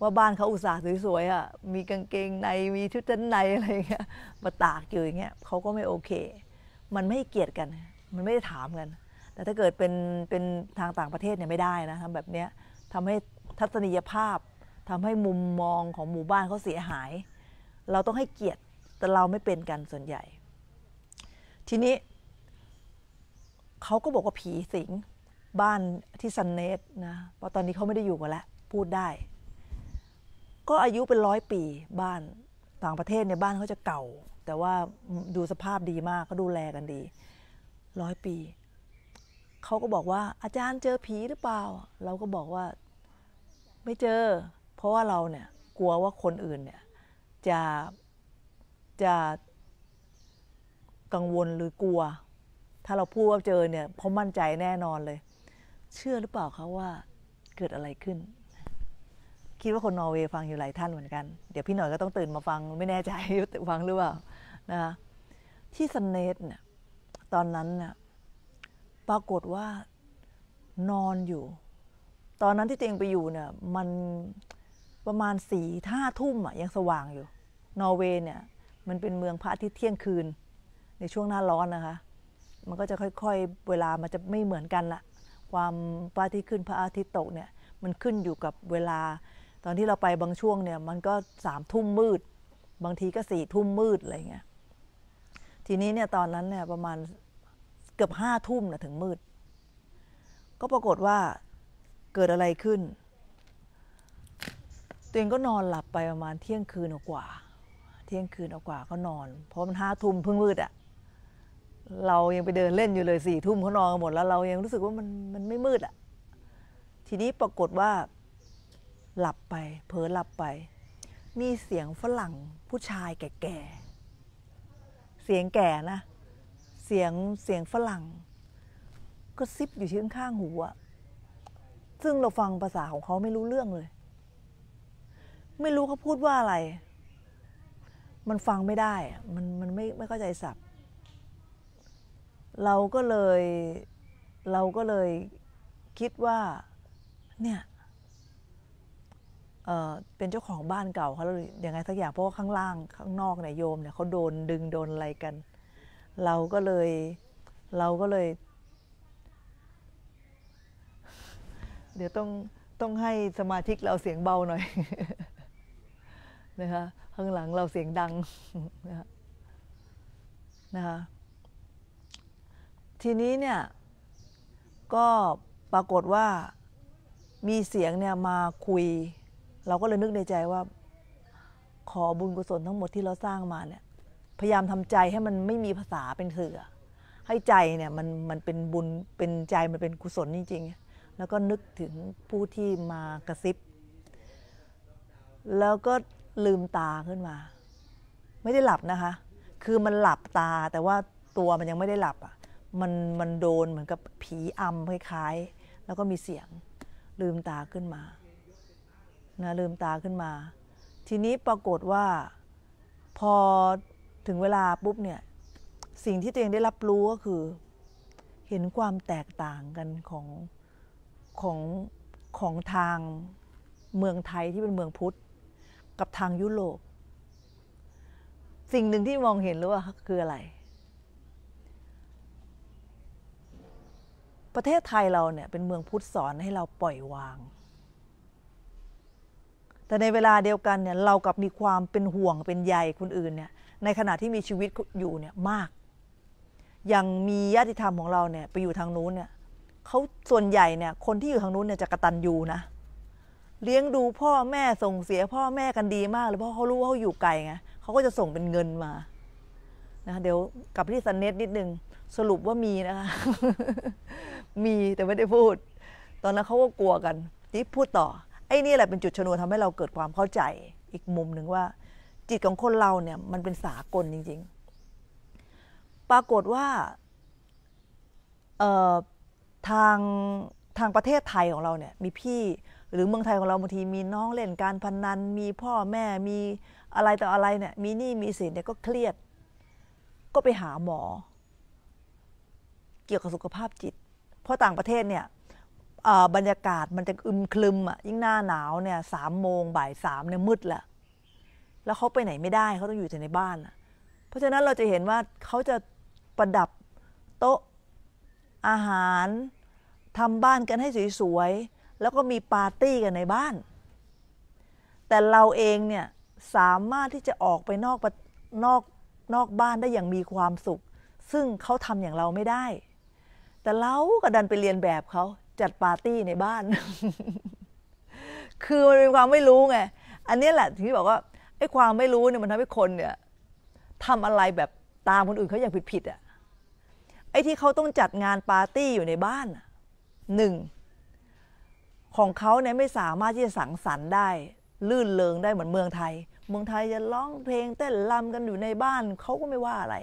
ว่าบ้านเขาอุตส่าห์สวยๆอ่ะมีกางเกงใน มีชุดชั้นในอะไรเงี้ย มาตากอยู่อย่างเงี้ยเขาก็ไม่โอเค มันไม่เกียดกัน มันไม่ได้ถามกัน แต่ถ้าเกิดเป็นเป็นทางต่างประเทศเนี่ยไม่ได้นะทำแบบเนี้ยทำให้ทัศนียภาพ ทำให้มุมมองของหมู่บ้านเขาเสียหาย เราต้องให้เกียรติ แต่เราไม่เป็นกันส่วนใหญ่ ทีนี้ เขาก็บอกว่าผีสิงบ้านที่ซันเนตนะเพราะตอนนี้เขาไม่ได้อยู่กันแล้วพูดได้ก็อายุเป็นร้อยปีบ้านต่างประเทศเนี่ยบ้านเขาจะเก่า แต่ว่าดูสภาพดีมากก็ดูแลกันดีร้อยปีเขาก็บอกว่าอาจารย์เจอผีหรือเปล่า เราก็บอกว่าไม่เจอ เพราะว่าเราเนี่ยกลัวว่าคนอื่นเนี่ย จะจะกังวลหรือกลัว ถ้าเราพูดว่าเจอเนี่ยเพราะมั่นใจแน่นอนเลย เชื่อหรือเปล่าเขาว่าเกิดอะไรขึ้นคิดว่าคน นอร์เวย์ฟังอยู่หลายท่านเหมือนกัน เดี๋ยวพี่หน่อยก็ต้องตื่นมาฟัง ไม่แน่ใจฟังหรือเปล่า นะคะ ที่สเนตเนี่ยตอนนั้นน่ะปรากฏว่านอนอยู่ ตอนนั้นที่เตียงไปอยู่เนี่ย มันประมาณสี่ท่าทุ่มอ่ะยังสว่างอยู่ นอร์เวย์เนี่ย มันเป็นเมืองพระอาทิตย์เที่ยงคืน ในช่วงหน้าร้อนนะคะ มันก็จะค่อยๆ เวลามันจะไม่เหมือนกันละความพระอาทิตย์ขึ้นพระอาทิตย์ตกเนี่ย มันขึ้นอยู่กับเวลาตอนที่เราไปบางช่วงเนี่ย มันก็สามทุ่มมืด บางทีก็สี่ทุ่มมืดอะไรเงี้ย ทีนี้เนี่ย ตอนนั้นเนี่ยประมาณเกือบห้าทุ่มนะถึงมืด ก็ปรากฏว่าเกิดอะไรขึ้นตัวเองก็นอนหลับไปประมาณเที่ยงคืนกว่าเที่ยงคืนกว่าก็นอนเพราะมันห้าทุ่มเพิ่งมืดอะเรายังไปเดินเล่นอยู่เลยสี่ทุ่มเขานอนกันหมดแล้วเรายังรู้สึกว่ามันมันไม่มืดอะทีนี้ปรากฏว่าหลับไปเผลอหลับไป มีเสียงฝรั่งผู้ชายแก่ๆ เสียงแก่นะ เสียงเสียงฝรั่ง ก็ซิบอยู่ที่ข้างหูอะซึ่งเราฟังภาษาของเขาไม่รู้เรื่องเลย ไม่รู้เขาพูดว่าอะไร มันฟังไม่ได้ มันมันไม่ไม่เข้าใจศัพท์เราก็เลย เราก็เลยคิดว่า เนี่ยเป็นเจ้าของบ้านเก่าเขาแล้วยังไงสักอย่าง เพราะว่าข้างล่าง ข้างนอกเนี่ยโยมเนี่ยเขาโดนดึงโดนอะไรกัน เราก็เลย เราก็เลย เดี๋ยวต้อง ต้องให้สมาชิกเราเสียงเบาหน่อย นะคะข้างหลังเราเสียงดัง นะคะทีนี้เนี่ย ก็ปรากฏว่า มีเสียงเนี่ยมาคุยเราก็เลยนึกในใจว่าขอบุญกุศลทั้งหมดที่เราสร้างมาเนี่ย พยายามทำใจให้มันไม่มีภาษาเป็นเสือ ให้ใจเนี่ยมันมันเป็นบุญเป็นใจมันเป็นกุศลจริง ๆ แล้วก็นึกถึงผู้ที่มากระซิบ แล้วก็ลืมตาขึ้นมา ไม่ได้หลับนะคะ คือมันหลับตาแต่ว่าตัวมันยังไม่ได้หลับอ่ะมันมันโดนเหมือนกับผีอำคล้าย ๆ แล้วก็มีเสียงลืมตาขึ้นมานะลืมตาขึ้นมา ทีนี้ปรากฏว่าพอถึงเวลาปุ๊บเนี่ยสิ่งที่ตัวเองได้รับรู้ก็คือเห็นความแตกต่างกันของของของทางเมืองไทยที่เป็นเมืองพุทธ กับทางยุโรปสิ่งหนึ่งที่มองเห็นรู้ว่าคืออะไร ประเทศไทยเราเนี่ยเป็นเมืองพุทธสอนให้เราปล่อยวางแต่ในเวลาเดียวกันเนี่ยเรากับมีความเป็นห่วงเป็นใยคนอื่นเนี่ย ในขณะที่มีชีวิตอยู่เนี่ยมากอย่างมีญาติธรรมของเราเนี่ย ไปอยู่ทางนู้นเนี่ยเขาส่วนใหญ่เนี่ย คนที่อยู่ทางนู้นเนี่ยจะกระตันยูนะเลี้ยงดูพ่อแม่ส่งเสียพ่อแม่กันดีมากเลยเพราะเขารู้ว่าเขาอยู่ไกลไงเขาก็จะส่งเป็นเงินมานะเดี๋ยวกับที่สันเนตนิดนึง สรุปว่ามีนะคะมีแต่ไม่ได้พูด ตอนนั้นเขาก็กลัวกันนี่พูดต่อไอ้นี่แหละเป็นจุดชนวนทำให้เราเกิดความเข้าใจอีกมุมหนึ่งว่าจิตของคนเราเนี่ยมันเป็นสากลจริง ๆ ปรากฏว่าทางทางประเทศไทยของเราเนี่ยมีพี่หรือเมืองไทยของเราบางทีมีน้องเล่นการพนนันมีพ่อแม่มีอะไรต่ออะไรเนี่ยมีหนี้มีสินเนี่ยก็เครียด ก็ไปหาหมอเกี่ยวกับสุขภาพจิต เพราะต่างประเทศเนี่ยบรรยากาศมันจะอึมครึมอ่ะ ยิ่งหน้าหนาวเนี่ย สามโมงบ่ายสามเนี่ยมืดแหละแล้วเขาไปไหนไม่ได้ เขาต้องอยู่แต่ในบ้านอ่ะ เพราะฉะนั้นเราจะเห็นว่าเขาจะประดับโต๊ะอาหารทำบ้านกันให้สวยๆ แล้วก็มีปาร์ตี้กันในบ้าน แต่เราเองเนี่ย สามารถที่จะออกไปนอกนอกนอกบ้านได้อย่างมีความสุข ซึ่งเขาทำอย่างเราไม่ได้ แต่เราก็ดันไปเรียนแบบเขาจัดปาร์ตี้ในบ้าน คือมันเป็นความไม่รู้ไง อันนี้แหละที่บอกว่าไอ้ความไม่รู้เนี่ยมันทำให้คนเนี่ยทำอะไรแบบตามคนอื่นเขาอย่างผิดๆอะ่ะ ไอ้ที่เขาต้องจัดงานปาร์ตี้อยู่ในบ้านหนึ่งของเขาเนี่ยไม่สามารถที่จะสังสรรค์ได้ ลื่นเลงได้เหมือนเมืองไทย เมืองไทยจะร้องเพลงเต้นลำกันอยู่ในบ้านเขาก็ไม่ว่าอะไร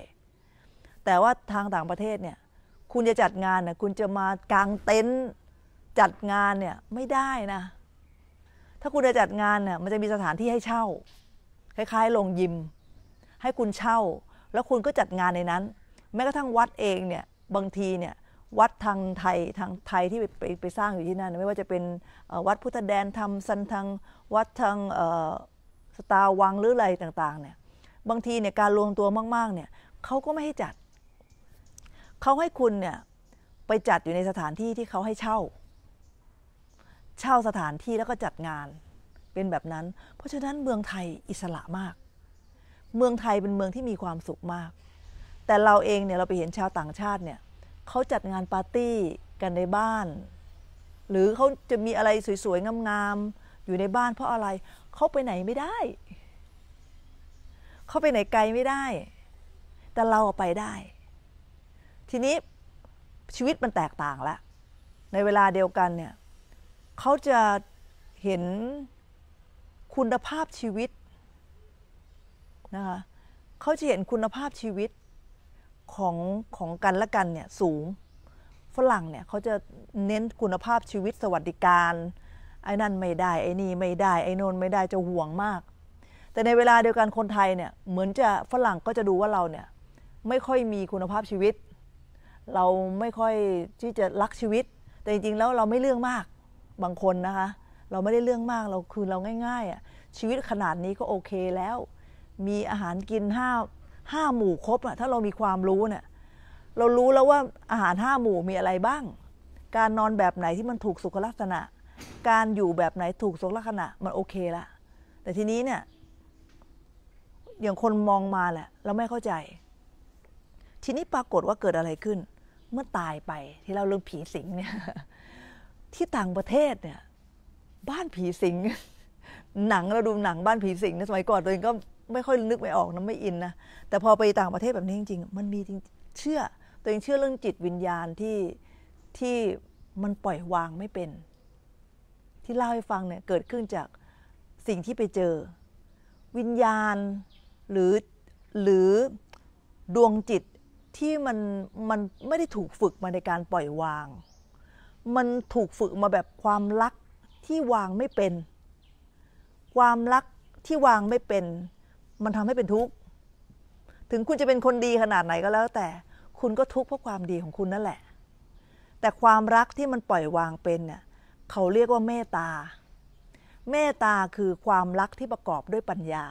แต่ว่าทางต่างประเทศเนี่ย คุณจะจัดงานนะคุณจะมากางเต็นท์จัดงานเนี่ยไม่ได้นะ ถ้าคุณจะจัดงานเนี่ยมันจะมีสถานที่ให้เช่า คล้ายๆโรงยิม ให้คุณเช่า แล้วคุณก็จัดงานในนั้น แม้กระทั่งวัดเองเนี่ยบางทีเนี่ยวัดทางไทยทางไทยที่ไปไปสร้างอยู่ที่นั่นไม่ว่าจะเป็นวัดพุทธแดนทำสันทางวัดทางสตาวังหรืออะไรต่าง ๆเนี่ยบางทีเนี่ยการรวมตัวมาก ๆ เนี่ยเขาก็ไม่ให้จัด เขาให้คุณเนี่ยไปจัดอยู่ในสถานที่ที่เขาให้เช่าเช่าสถานที่แล้วก็จัดงานเป็นแบบนั้น เพราะฉะนั้นเมืองไทยอิสระมาก เมืองไทยเป็นเมืองที่มีความสุขมาก แต่เราเองเนี่ยเราไปเห็นชาวต่างชาติเนี่ยเขาจัดงานปาร์ตี้กันในบ้าน หรือเขาจะมีอะไรสวยๆ งามๆอยู่ในบ้านเพราะอะไรเขาไปไหนไม่ได้ เขาไปไหนไกลไม่ได้ แต่เราไปได้ ทีนี้ชีวิตมันแตกต่างแล้ว ในเวลาเดียวกันเนี่ยเขาจะเห็นคุณภาพชีวิตนะคะ เขาจะเห็นคุณภาพชีวิตของของกันและกันเนี่ยสูงฝรั่งเนี่ยเขาจะเน้นคุณภาพชีวิตสวัสดิการไอ้นั่นไม่ได้ไอ้นี่ไม่ได้ ไอ้นนไม่ได้จะห่วงมาก แต่ในเวลาเดียวกันคนไทยเนี่ยเหมือนจะฝรั่งก็จะดูว่าเราเนี่ยไม่ค่อยมีคุณภาพชีวิต เราไม่ค่อยที่จะรักชีวิต แต่จริงๆแล้วเราไม่เรื่องมากบางคนนะคะเราไม่ได้เรื่องมากเราคือเราง่ายๆอ่ะ ชีวิตขนาดนี้ก็โอเคแล้ว มีอาหารกินห้าห้าหมู่ครบอ่ะ ถ้าเรามีความรู้เนี่ยเรารู้แล้วว่าอาหารห้าหมู่มีอะไรบ้าง การนอนแบบไหนที่มันถูกสุขลักษณะ การอยู่แบบไหนถูกสุขลักษณะ มันโอเคละแต่ทีนี้เนี่ย อย่างคนมองมาแหละเราไม่เข้าใจ ทีนี้ปรากฏว่าเกิดอะไรขึ้น เมื่อตายไปที่เราเรื่องผีสิงเนี่ยที่ต่างประเทศเนี่ยบ้านผีสิงหนังเราดูหนังบ้านผีสิงนะสมัยก่อนตัวเองก็ไม่ค่อยนึกไม่ออกนะไม่อินนะแต่พอไปต่างประเทศแบบนี้จริง ๆ มันมีจริงเชื่อตัวเองเชื่อเรื่องจิตวิญญาณที่ที่มันปล่อยวางไม่เป็น ที่เล่าให้ฟังเนี่ยเกิดขึ้นจากสิ่งที่ไปเจอ วิญญาณ หรือ หรือดวงจิตที่มันมันไม่ได้ถูกฝึกมาในการปล่อยวางมันถูกฝึกมาแบบความรักที่วางไม่เป็น ความรักที่วางไม่เป็น มันทำให้เป็นทุกข์ ถึงคุณจะเป็นคนดีขนาดไหนก็แล้ว แต่ คุณก็ทุกข์เพราะความดีของคุณนั่นแหละ แต่ความรักที่มันปล่อยวางเป็นเนี่ยเขาเรียกว่าเมตตา เมตตาคือความรักที่ประกอบด้วยปัญญา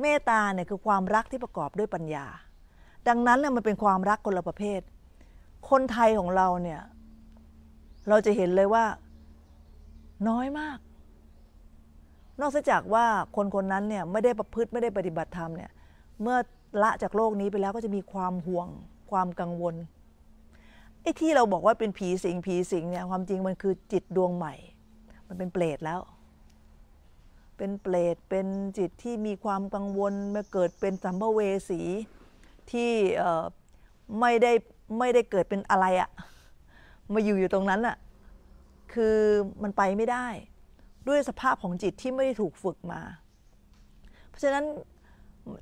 เมตตาเนี่ยคือความรักที่ประกอบด้วยปัญญา ดังนั้นเนี่ยมันเป็นความรักคนละประเภทคนไทยของเราเนี่ย เราจะเห็นเลยว่าน้อยมาก นอกจากว่าคนคนนั้นเนี่ยไม่ได้ประพฤติไม่ได้ปฏิบัติธรรมเนี่ย เมื่อละจากโลกนี้ไปแล้วก็จะมีความห่วงความกังวล ไอ้ที่เราบอกว่าเป็นผีสิงผีสิงเนี่ยความจริงมันคือจิตดวงใหม่ มันเป็นเปรตแล้ว เป็นเปรตเป็นจิตที่มีความกังวลมาเกิดเป็นสัมภเวสีที่ไม่ได้ไม่ได้เกิดเป็นอะไรอะ มาอยู่อยู่ตรงนั้นอะคือมันไปไม่ได้ ด้วยสภาพของจิตที่ไม่ได้ถูกฝึกมา เพราะฉะนั้น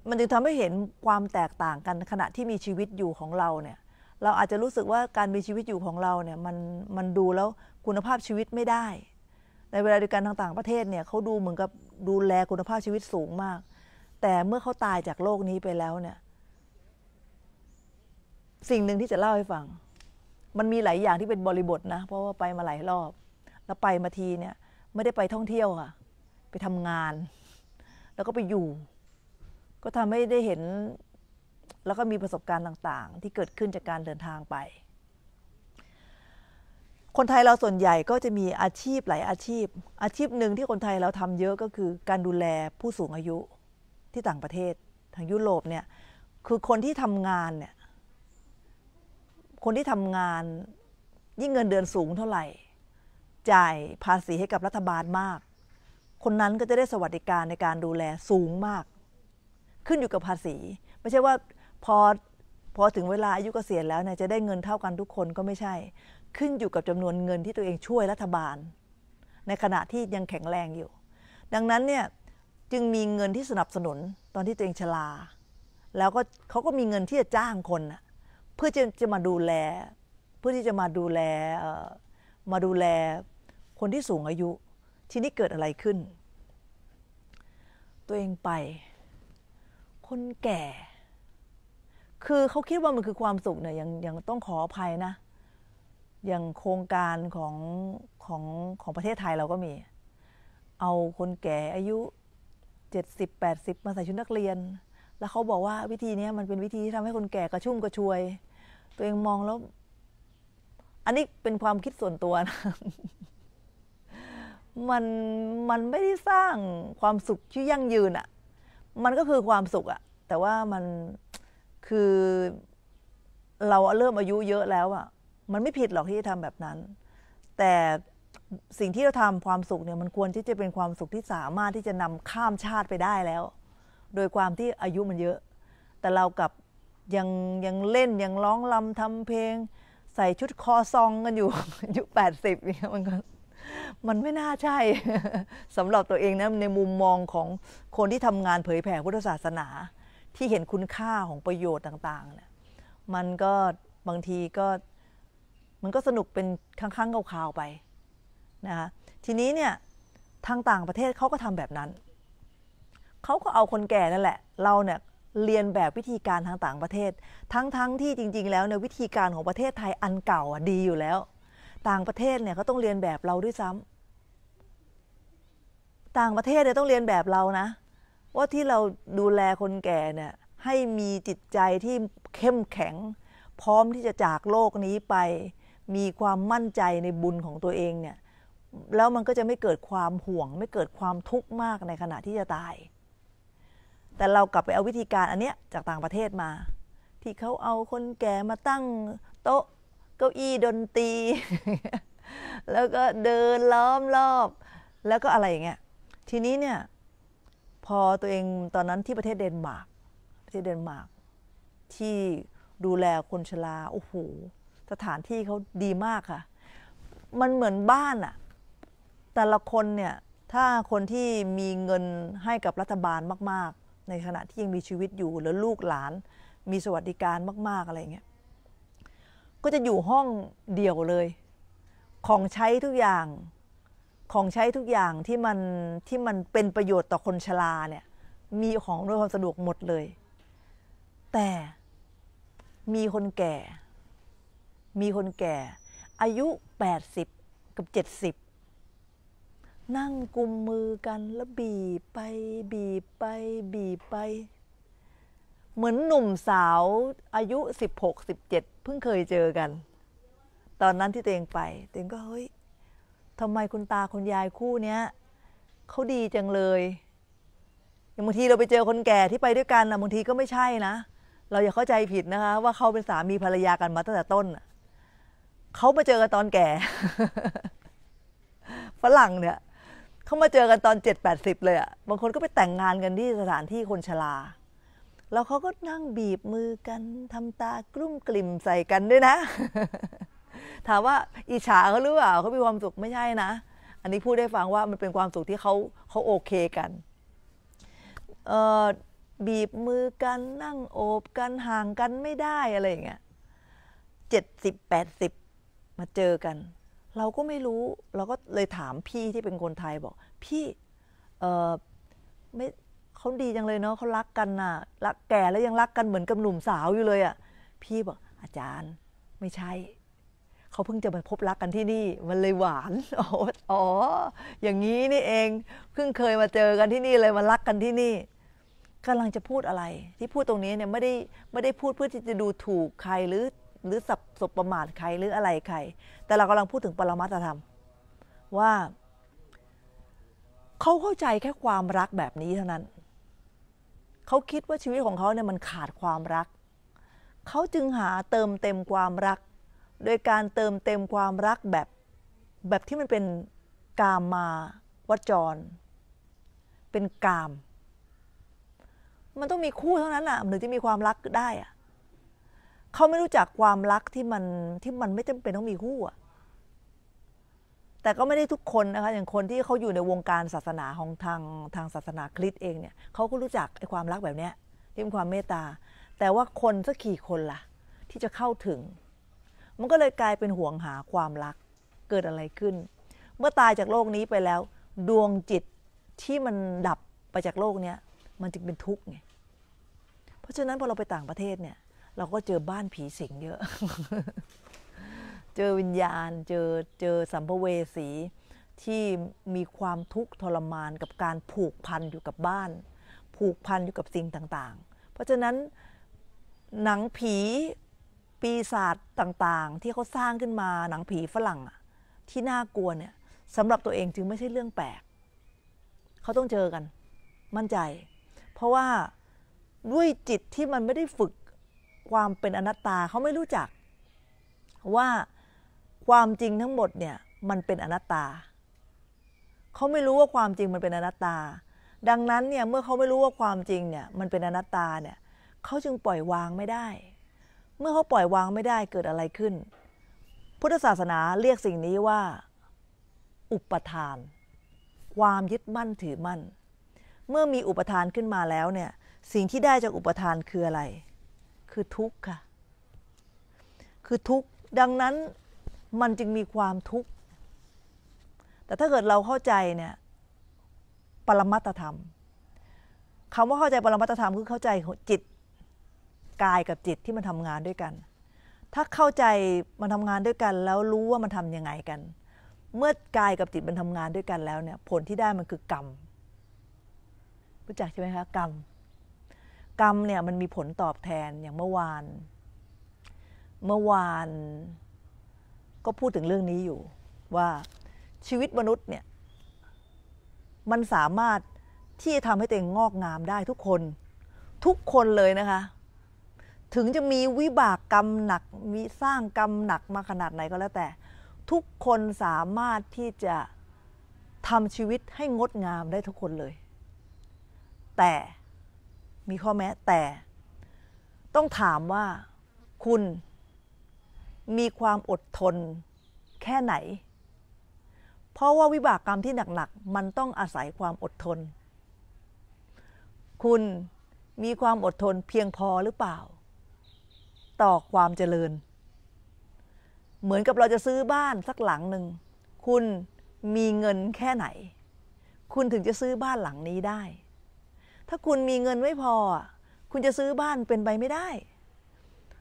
มันจึงทำให้เห็นความแตกต่างกันขณะที่มีชีวิตอยู่ของเราเนี่ย เราอาจจะรู้สึกว่าการมีชีวิตอยู่ของเราเนี่ยมันมันดูแล้วคุณภาพชีวิตไม่ได้ ในเวลาเดียวกันทางต่างประเทศเนี่ยเขาดูเหมือนกับดูแลคุณภาพชีวิตสูงมาก แต่เมื่อเขาตายจากโลกนี้ไปแล้วเนี่ยสิ่งหนึ่งที่จะเล่าให้ฟัง มันมีหลายอย่างที่เป็นบริบทนะ เพราะว่าไปมาหลายรอบ แล้วไปมาทีเนี่ยไม่ได้ไปท่องเที่ยวอะไปทำงาน แล้วก็ไปอยู่ ก็ทำให้ได้เห็น แล้วก็มีประสบการณ์ต่าง ๆ ที่เกิดขึ้นจากการเดินทางไป คนไทยเราส่วนใหญ่ก็จะมีอาชีพหลายอาชีพ อาชีพหนึ่งที่คนไทยเราทำเยอะก็คือการดูแลผู้สูงอายุที่ต่างประเทศ ทางยุโรปเนี่ย คือคนที่ทำงานเนี่ยคนที่ทำงานยิ่งเงินเดือนสูงเท่าไหร่ จ่ายภาษีให้กับรัฐบาลมาก คนนั้นก็จะได้สวัสดิการในการดูแลสูงมาก ขึ้นอยู่กับภาษีไม่ใช่ว่าพอพอถึงเวลาอายุเกษียณแล้วเนี่ยจะได้เงินเท่ากันทุกคนก็ไม่ใช่ ขึ้นอยู่กับจำนวนเงินที่ตัวเองช่วยรัฐบาล ในขณะที่ยังแข็งแรงอยู่ ดังนั้นเนี่ยจึงมีเงินที่สนับสนุนตอนที่ตัวเองชราแล้วก็เขาก็มีเงินที่จะจ้างคนนะเพื่อจะจะมาดูแลเพื่อที่จะมาดูแลมาดูแล คนที่สูงอายุ ที่นี่เกิดอะไรขึ้น ตัวเองไป คนแก่ คือเขาคิดว่ามันคือความสุขเนี่ยยังยังต้องขออภัยนะอย่างโครงการของของของประเทศไทยเราก็มี เอาคนแก่อายุ 70-80 มาใส่ชุดนักเรียนแล้วเขาบอกว่าวิธีนี้มันเป็นวิธีที่ทำให้คนแก่กระชุ่มกระชวย ตัวเองมองแล้ว อันนี้เป็นความคิดส่วนตัวนะ มันมันไม่ได้สร้างความสุขที่ยั่งยืนอะ่ะ มันก็คือความสุขอะ่ะ แต่ว่ามันคือ เราเริ่มอายุเยอะแล้วอะ่ะ มันไม่ผิดหรอกที่จะทำแบบนั้น แต่สิ่งที่เราทำความสุขเนี่ยมันควรที่จะเป็นความสุขที่สามารถที่จะนำข้ามชาติไปได้แล้วโดยความที่อายุมันเยอะ แต่เรากับยังยังเล่นยังร้องลำทำเพลง ใส่ชุดคอซองกันอยู่อายุแปดสิบเนี่ยมันก็ มันไม่น่าใช่ สำหรับตัวเองนะ ในมุมมองของคนที่ทำงานเผยแผ่พุทธศาสนาที่เห็นคุณค่าของประโยชน์ต่างๆเนี่ยมันก็บางทีก็มันก็สนุกเป็นครั้งๆเก่าวๆไปนะคะทีนี้เนี่ยทางต่างประเทศเขาก็ทำแบบนั้นเขาก็เอาคนแก่นั่นแหละ เราเนี่ยเรียนแบบวิธีการทางต่างประเทศ ทั้งๆทที่จริง ๆ แล้วเนี่ยวิธีการของประเทศไทยอันเก่าอ่ะดีอยู่แล้ว ต่างประเทศเนี่ยเขาต้องเรียนแบบเราด้วยซ้ำ ต่างประเทศเนี่ยต้องเรียนแบบเรานะ ว่าที่เราดูแลคนแก่เนี่ยให้มีจิตใจที่เข้มแข็ง พร้อมที่จะจากโลกนี้ไป มีความมั่นใจในบุญของตัวเองเนี่ยแล้วมันก็จะไม่เกิดความห่วง ไม่เกิดความทุกข์มากในขณะที่จะตายแต่เรากลับไปเอาวิธีการอันเนี้ยจากต่างประเทศมา ที่เขาเอาคนแก่มาตั้งโต๊ะเก้าอี้ดนตรีแล้วก็เดินล้อมรอบ แล้วก็อะไรอย่างเงี้ยทีนี้เนี่ยพอตัวเองตอนนั้นที่ประเทศเดนมาร์กประเทศเดนมาร์กที่ดูแลคนชราโอ้โหสถานที่เขาดีมากค่ะ มันเหมือนบ้านอะแต่ละคนเนี่ย ถ้าคนที่มีเงินให้กับรัฐบาลมากในขณะที่ยังมีชีวิตอยู่หรือลูกหลาน มีสวัสดิการมาก ๆอะไรเงี้ย ก็จะอยู่ห้องเดี่ยวเลย ของใช้ทุกอย่าง ของใช้ทุกอย่างที่มันที่มันเป็นประโยชน์ต่อคนชราเนี่ย มีของด้วยความสะดวกหมดเลย แต่มีคนแก่ มีคนแก่ อายุ 80 กับ 70นั่งกุมมือกันแล้วบีบไปบีบไปบีบไป เหมือนหนุ่มสาว อายุ16 17เพิ่งเคยเจอกัน ตอนนั้นที่เตงไปเตงก็เฮ้ยทำไมคุณตาคุณยายคู่เนี้ยเขาดีจังเลยอย่างบางทีเราไปเจอคนแก่ที่ไปด้วยกันนะบางทีก็ไม่ใช่นะเราอย่าเข้าใจผิดนะคะว่าเขาเป็นสามีภรรยากันมาตั้งแต่ต้นเขามาเจอกันตอนแก่ ฝรั่งเนี่ยเขามาเจอกันตอนเจ็ดแปดสิบเลยอะบางคนก็ไปแต่งงานกันที่สถานที่คนชราแล้วเขาก็นั่งบีบมือกัน ทำตากลุ่มกลิ่มใส่กันด้วยนะ ถามว่า อิจฉาเขาหรือเปล่าเขามีความสุขไม่ใช่นะ อันนี้พูดได้ฟังว่ามันเป็นความสุขที่เขาเขาโอเคกัน เออบีบมือกัน นั่งโอบกัน ห่างกันไม่ได้อะไรอย่างเงี้ยเจ็ดสิบแปดสิบมาเจอกันเราก็ไม่รู้เราก็เลยถามพี่ที่เป็นคนไทยบอก พี่ เออไม่เขาดีจังเลยเนาะเขารักกันน่ะรักแก่แล้วยังรักกันเหมือนกับหนุ่มสาวอยู่เลยอะ่ะพี่บอกอาจารย์ไม่ใช่เขาเพิ่งจะมาพบรักกันที่นี่มันเลยหวานอ๋ออย่างนี้นี่เองเพิ่งเคยมาเจอกันที่นี่เลยมารักกันที่นี่กำลังจะพูดอะไรที่พูดตรงนี้เนี่ยไม่ได้ไม่ได้พูดเพื่อที่จะดูถูกใครหรือหรือสับสบประมาทใครหรืออะไรใคร แต่เรากำลังพูดถึงปรมัตธรรม ว่าเขาเข้าใจแค่ความรักแบบนี้เท่านั้นเขาคิดว่าชีวิตของเขาเนี่ยมันขาดความรักเขาจึงหาเติมเต็มความรักโดยการเติมเต็มความรักแบบแบบที่มันเป็นกามมาวจร เป็นกาม มันต้องมีคู่เท่านั้นอ่ะถึงจะมีความรักได้อ่ะเขาไม่รู้จักความรักที่มันที่มันไม่จำเป็นต้องมีคู่อะแต่ก็ไม่ได้ทุกคนนะคะอย่างคนที่เขาอยู่ในวงการศาสนาของทางทางศาสนาคริสต์เองเนี่ยเขาก็รู้จักไอ้ความรักแบบเนี้ยที่เป็นความเมตตา แต่ว่าคนสักกี่คนละ่ะ ที่จะเข้าถึง มันก็เลยกลายเป็นห่วงหาความรักเกิดอะไรขึ้น เมื่อตายจากโลกนี้ไปแล้ว ดวงจิตที่มันดับไปจากโลกเนี้ยมันจึงเป็นทุกข์ไงเพราะฉะนั้นพอเราไปต่างประเทศเนี่ยเราก็เจอบ้านผีสิงเยอะ เจอวิญญาณ เจอเจอสัมภเวสี ที่มีความทุกข์ทรมานกับการผูกพันอยู่กับบ้าน ผูกพันอยู่กับสิ่งต่าง ๆ เพราะฉะนั้นหนังผีปีศาจต่างๆ ที่เขาสร้างขึ้นมาหนังผีฝรั่งที่น่ากลัวเนี่ยสำหรับตัวเองจึงไม่ใช่เรื่องแปลกเขาต้องเจอกันมั่นใจ เพราะว่าด้วยจิตที่มันไม่ได้ฝึกความเป็นอนัตตาเขาไม่รู้จัก ว่าความจริงทั้งหมดเนี่ยมันเป็นอนัตตา เขาไม่รู้ว่าความจริงมันเป็นอนัตตา ดังนั้นเนี่ยเมื่อเขาไม่รู้ว่าความจริงเนี่ยมันเป็นอนัตตาเนี่ยเขาจึงปล่อยวางไม่ได้ เมื่อเขาปล่อยวางไม่ได้เกิดอะไรขึ้น พุทธศาสนาเรียกสิ่งนี้ว่าอุปทาน ความยึดมั่นถือมั่น เมื่อมีอุปทานขึ้นมาแล้วเนี่ยสิ่งที่ได้จากอุปทานคืออะไรคือทุกข์ค่ะ คือทุกข์ ดังนั้นมันจึงมีความทุกข์ แต่ถ้าเกิดเราเข้าใจเนี่ยปรมัตธรรมคำว่าเข้าใจปรมัตธรรมคือเข้าใจจิต กายกับจิตที่มันทำงานด้วยกัน ถ้าเข้าใจมันทำงานด้วยกัน แล้วรู้ว่ามันทำยังไงกัน เมื่อกายกับจิตมันทำงานด้วยกันแล้วเนี่ยผลที่ได้มันคือกรรม รู้จักใช่ไหมคะ กรรมกรรมเนี่ยมันมีผลตอบแทนอย่างเมื่อวาน เมื่อวาน ก็พูดถึงเรื่องนี้อยู่ว่าชีวิตมนุษย์เนี่ย มันสามารถที่จะทำให้ตัวเองงอกงามได้ทุกคน ทุกคนเลยนะคะ ถึงจะมีวิบากกรรมหนัก มีสร้างกรรมหนักมาขนาดไหนก็แล้วแต่ ทุกคนสามารถที่จะทำชีวิตให้งดงามได้ทุกคนเลย แต่มีข้อแม้แต่ต้องถามว่า คุณ มีความอดทน แค่ไหน เพราะว่าวิบากกรรมที่หนักๆ มันต้องอาศัยความอดทน คุณมีความอดทนเพียงพอหรือเปล่า ต่อความเจริญเหมือนกับเราจะซื้อบ้านสักหลังหนึ่งคุณมีเงินแค่ไหน คุณถึงจะซื้อบ้านหลังนี้ได้ถ้าคุณมีเงินไม่พอ คุณจะซื้อบ้านเป็นไปไม่ได้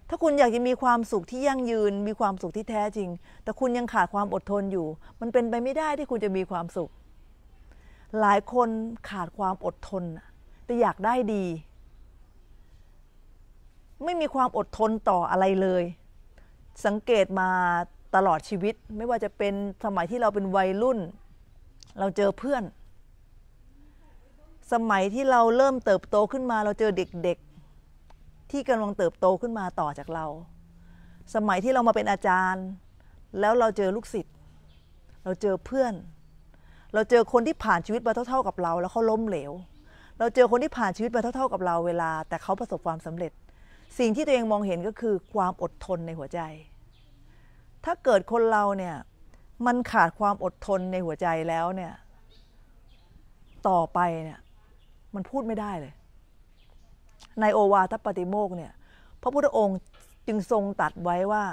ถ้าคุณอยากจะมีความสุขที่ยั่งยืน มีความสุขที่แท้จริง แต่คุณยังขาดความอดทนอยู่ มันเป็นไปไม่ได้ที่คุณจะมีความสุข หลายคนขาดความอดทน แต่อยากได้ดี ไม่มีความอดทนต่ออะไรเลย สังเกตมาตลอดชีวิตไม่ว่าจะเป็นสมัยที่เราเป็นวัยรุ่น เราเจอเพื่อนสมัยที่เราเริ่มเติบโตขึ้นมา เราเจอเด็กๆ ที่กำลังเติบโตขึ้นมาต่อจากเรา สมัยที่เรามาเป็นอาจารย์ แล้วเราเจอลูกศิษย์เราเจอเพื่อน เราเจอคนที่ผ่านชีวิตมาเท่า ๆ กับเรา แล้วเขาล้มเหลวเราเจอคนที่ผ่านชีวิตมาเท่า ๆ กับเรา เวลา แต่เขาประสบความสำเร็จ สิ่งที่ตัวเองมองเห็นก็คือความอดทนในหัวใจ ถ้าเกิดคนเราเนี่ยมันขาดความอดทนในหัวใจแล้วเนี่ย ต่อไปเนี่ยมันพูดไม่ได้เลย ในโอวาทปฏิโมกเนี่ย พระพุทธองค์จึงทรงตัดไว้ว่า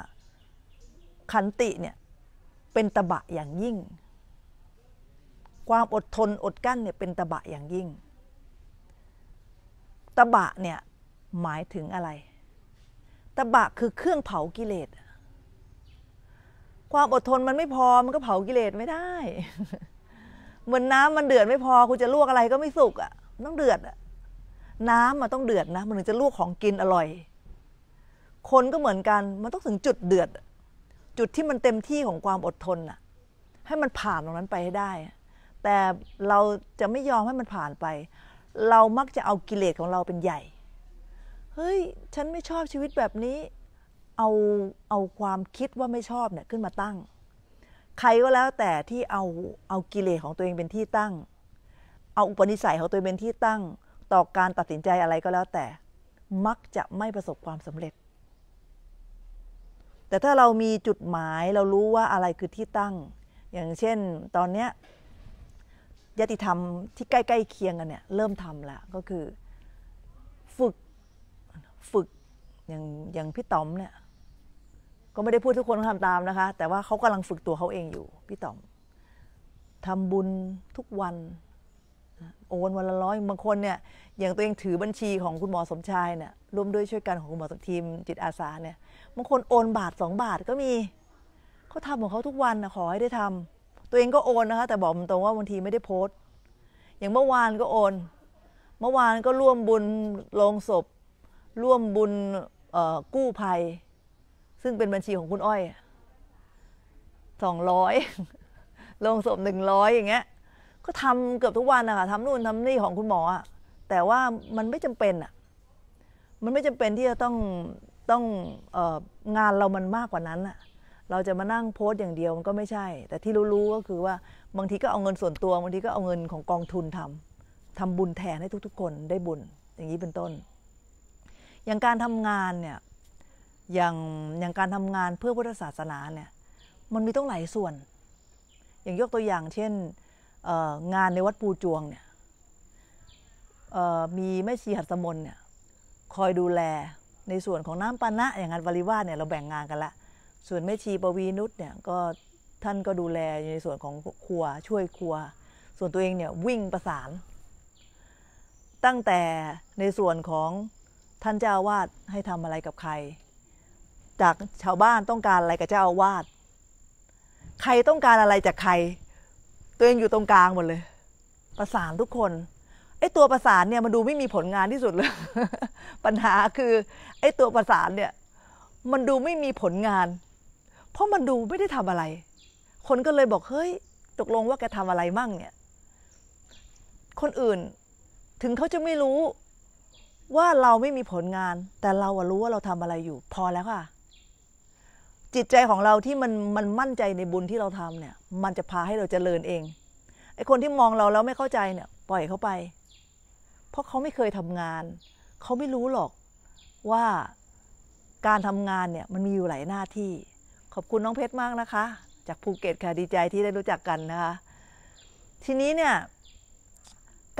ขันติเนี่ยเป็นตบะอย่างยิ่ง ความอดทนอดกั้นเนี่ย เป็นตบะอย่างยิ่ง ตบะเนี่ยหมายถึงอะไรตบะคือเครื่องเผากิเลส ความอดทนมันไม่พอมันก็เผากิเลสไม่ได้ เหมือนน้ำมันเดือดไม่พอคุณจะลวกอะไรก็ไม่สุกอะ่ะต้องเดือดน้ำมันต้องเดือดนะ มันถึงจะลวกของกินอร่อย คนก็เหมือนกันมันต้องถึงจุดเดือด จุดที่มันเต็มที่ของความอดทนน่ะ ให้มันผ่านตรงนั้นไปให้ได้ แต่เราจะไม่ยอมให้มันผ่านไป เรามักจะเอากิเลสของเราเป็นใหญ่ เฮ้ยฉันไม่ชอบชีวิตแบบนี้ เอาเอาความคิดว่าไม่ชอบเนี่ยขึ้นมาตั้ง ใครก็แล้วแต่ที่เอาเอากิเลสของตัวเองเป็นที่ตั้งเอาอุปนิสัยของตัวเป็นที่ตั้งต่อการตัดสินใจอะไรก็แล้ว แต่ มักจะไม่ประสบความสำเร็จ แต่ถ้าเรามีจุดหมายเรารู้ว่าอะไรคือที่ตั้ง อย่างเช่นตอนเนี้ยยติธรรมที่ใกล้ๆเคียงกันเนี่ยเริ่มทำละก็คือฝึกฝึกอย่างอย่างพี่ต๋อมเนี่ย ก็ไม่ได้พูดทุกคนทำตามนะคะ แต่ว่าเขากำลังฝึกตัวเขาเองอยู่ พี่ต๋อมทำบุญทุกวันโอนวันละร้อยบางคนเนี่ย อย่างตัวเองถือบัญชีของคุณหมอสมชายเนี่ยร่วมด้วยช่วยกันของคุณหมอทีมจิตอาสาเนี่ยบางคนโอนบาทสองบาทก็มีเขาทำของเขาทุกวันนะขอให้ได้ทำ ตัวเองก็โอนนะคะแต่บอกตรงว่าบางทีไม่ได้โพสต์อย่างเมื่อวานก็โอน เมื่อวานก็ร่วมบุญโลงศพ ร่วมบุญกู้ภัย ซึ่งเป็นบัญชีของคุณอ้อยสองร้อยลงศพหนึ่งร้อยอย่างเงี้ยก็ทำเกือบทุกวันนะคะทำนู่นทำนี่ของคุณหมออะแต่ว่ามันไม่จำเป็นอะมันไม่จำเป็นที่จะต้องต้องงานเรามันมากกว่านั้นอะเราจะมานั่งโพสต์อย่างเดียวมันก็ไม่ใช่ แต่ที่รู้ก็คือว่าบางทีก็เอาเงินส่วนตัว บางทีก็เอาเงินของกองทุนทำ ทำบุญแทนให้ทุกๆคนได้บุญ อย่างนี้เป็นต้น อย่างการทำงานเนี่ย อย่างอย่างการทำงานเพื่อพุทธศาสนาเนี่ย มันมีต้องหลายส่วน อย่างยกตัวอย่างเช่นงานในวัดปูจวงเนี่ยมีแม่ชีหัตสมนเนี่ยคอยดูแลในส่วนของน้ำปานะ อย่างงานวริวาเนี่ยเราแบ่งงานกันละส่วนแม่ชีปวีนุชเนี่ยก็ท่านก็ดูแลในส่วนของครัวช่วยครัว ส่วนตัวเองเนี่ยวิ่งประสาน ตั้งแต่ในส่วนของท่านเจ้าวาดให้ทำอะไรกับใคร จากชาวบ้านต้องการอะไร กับเจ้าวาดใครต้องการอะไรจากใครตัวเองอยู่ตรงกลางหมดเลย ประสานทุกคนไอ้ตัวประสานเนี่ยมันดูไม่มีผลงานที่สุดเลย ปัญหาคือไอ้ตัวประสานเนี่ย มันดูไม่มีผลงาน เพราะมันดูไม่ได้ทำอะไร คนก็เลยบอกเฮ้ยตกลงว่าแกทำอะไรมั่ง เนี่ย คนอื่น ถึงเขาจะไม่รู้ว่าเราไม่มีผลงาน แต่เราอะรู้ว่าเราทำอะไรอยู่ พอแล้วค่ะจิตใจของเราที่มันมันมั่นใจในบุญที่เราทำเนี่ย มันจะพาให้เราจเจริญเองไอคนที่มองเราแล้วไม่เข้าใจเนี่ย ปล่อยเขาไป เพราะเขาไม่เคยทำงาน เขาไม่รู้หรอกว่าการทำงานเนี่ยมันมีอยู่หลายหน้าที่ ขอบคุณน้องเพชรมากนะคะ จากภูเก็ตค่ะดีใจที่ได้รู้จักกันนะคะทีนี้เนี่ย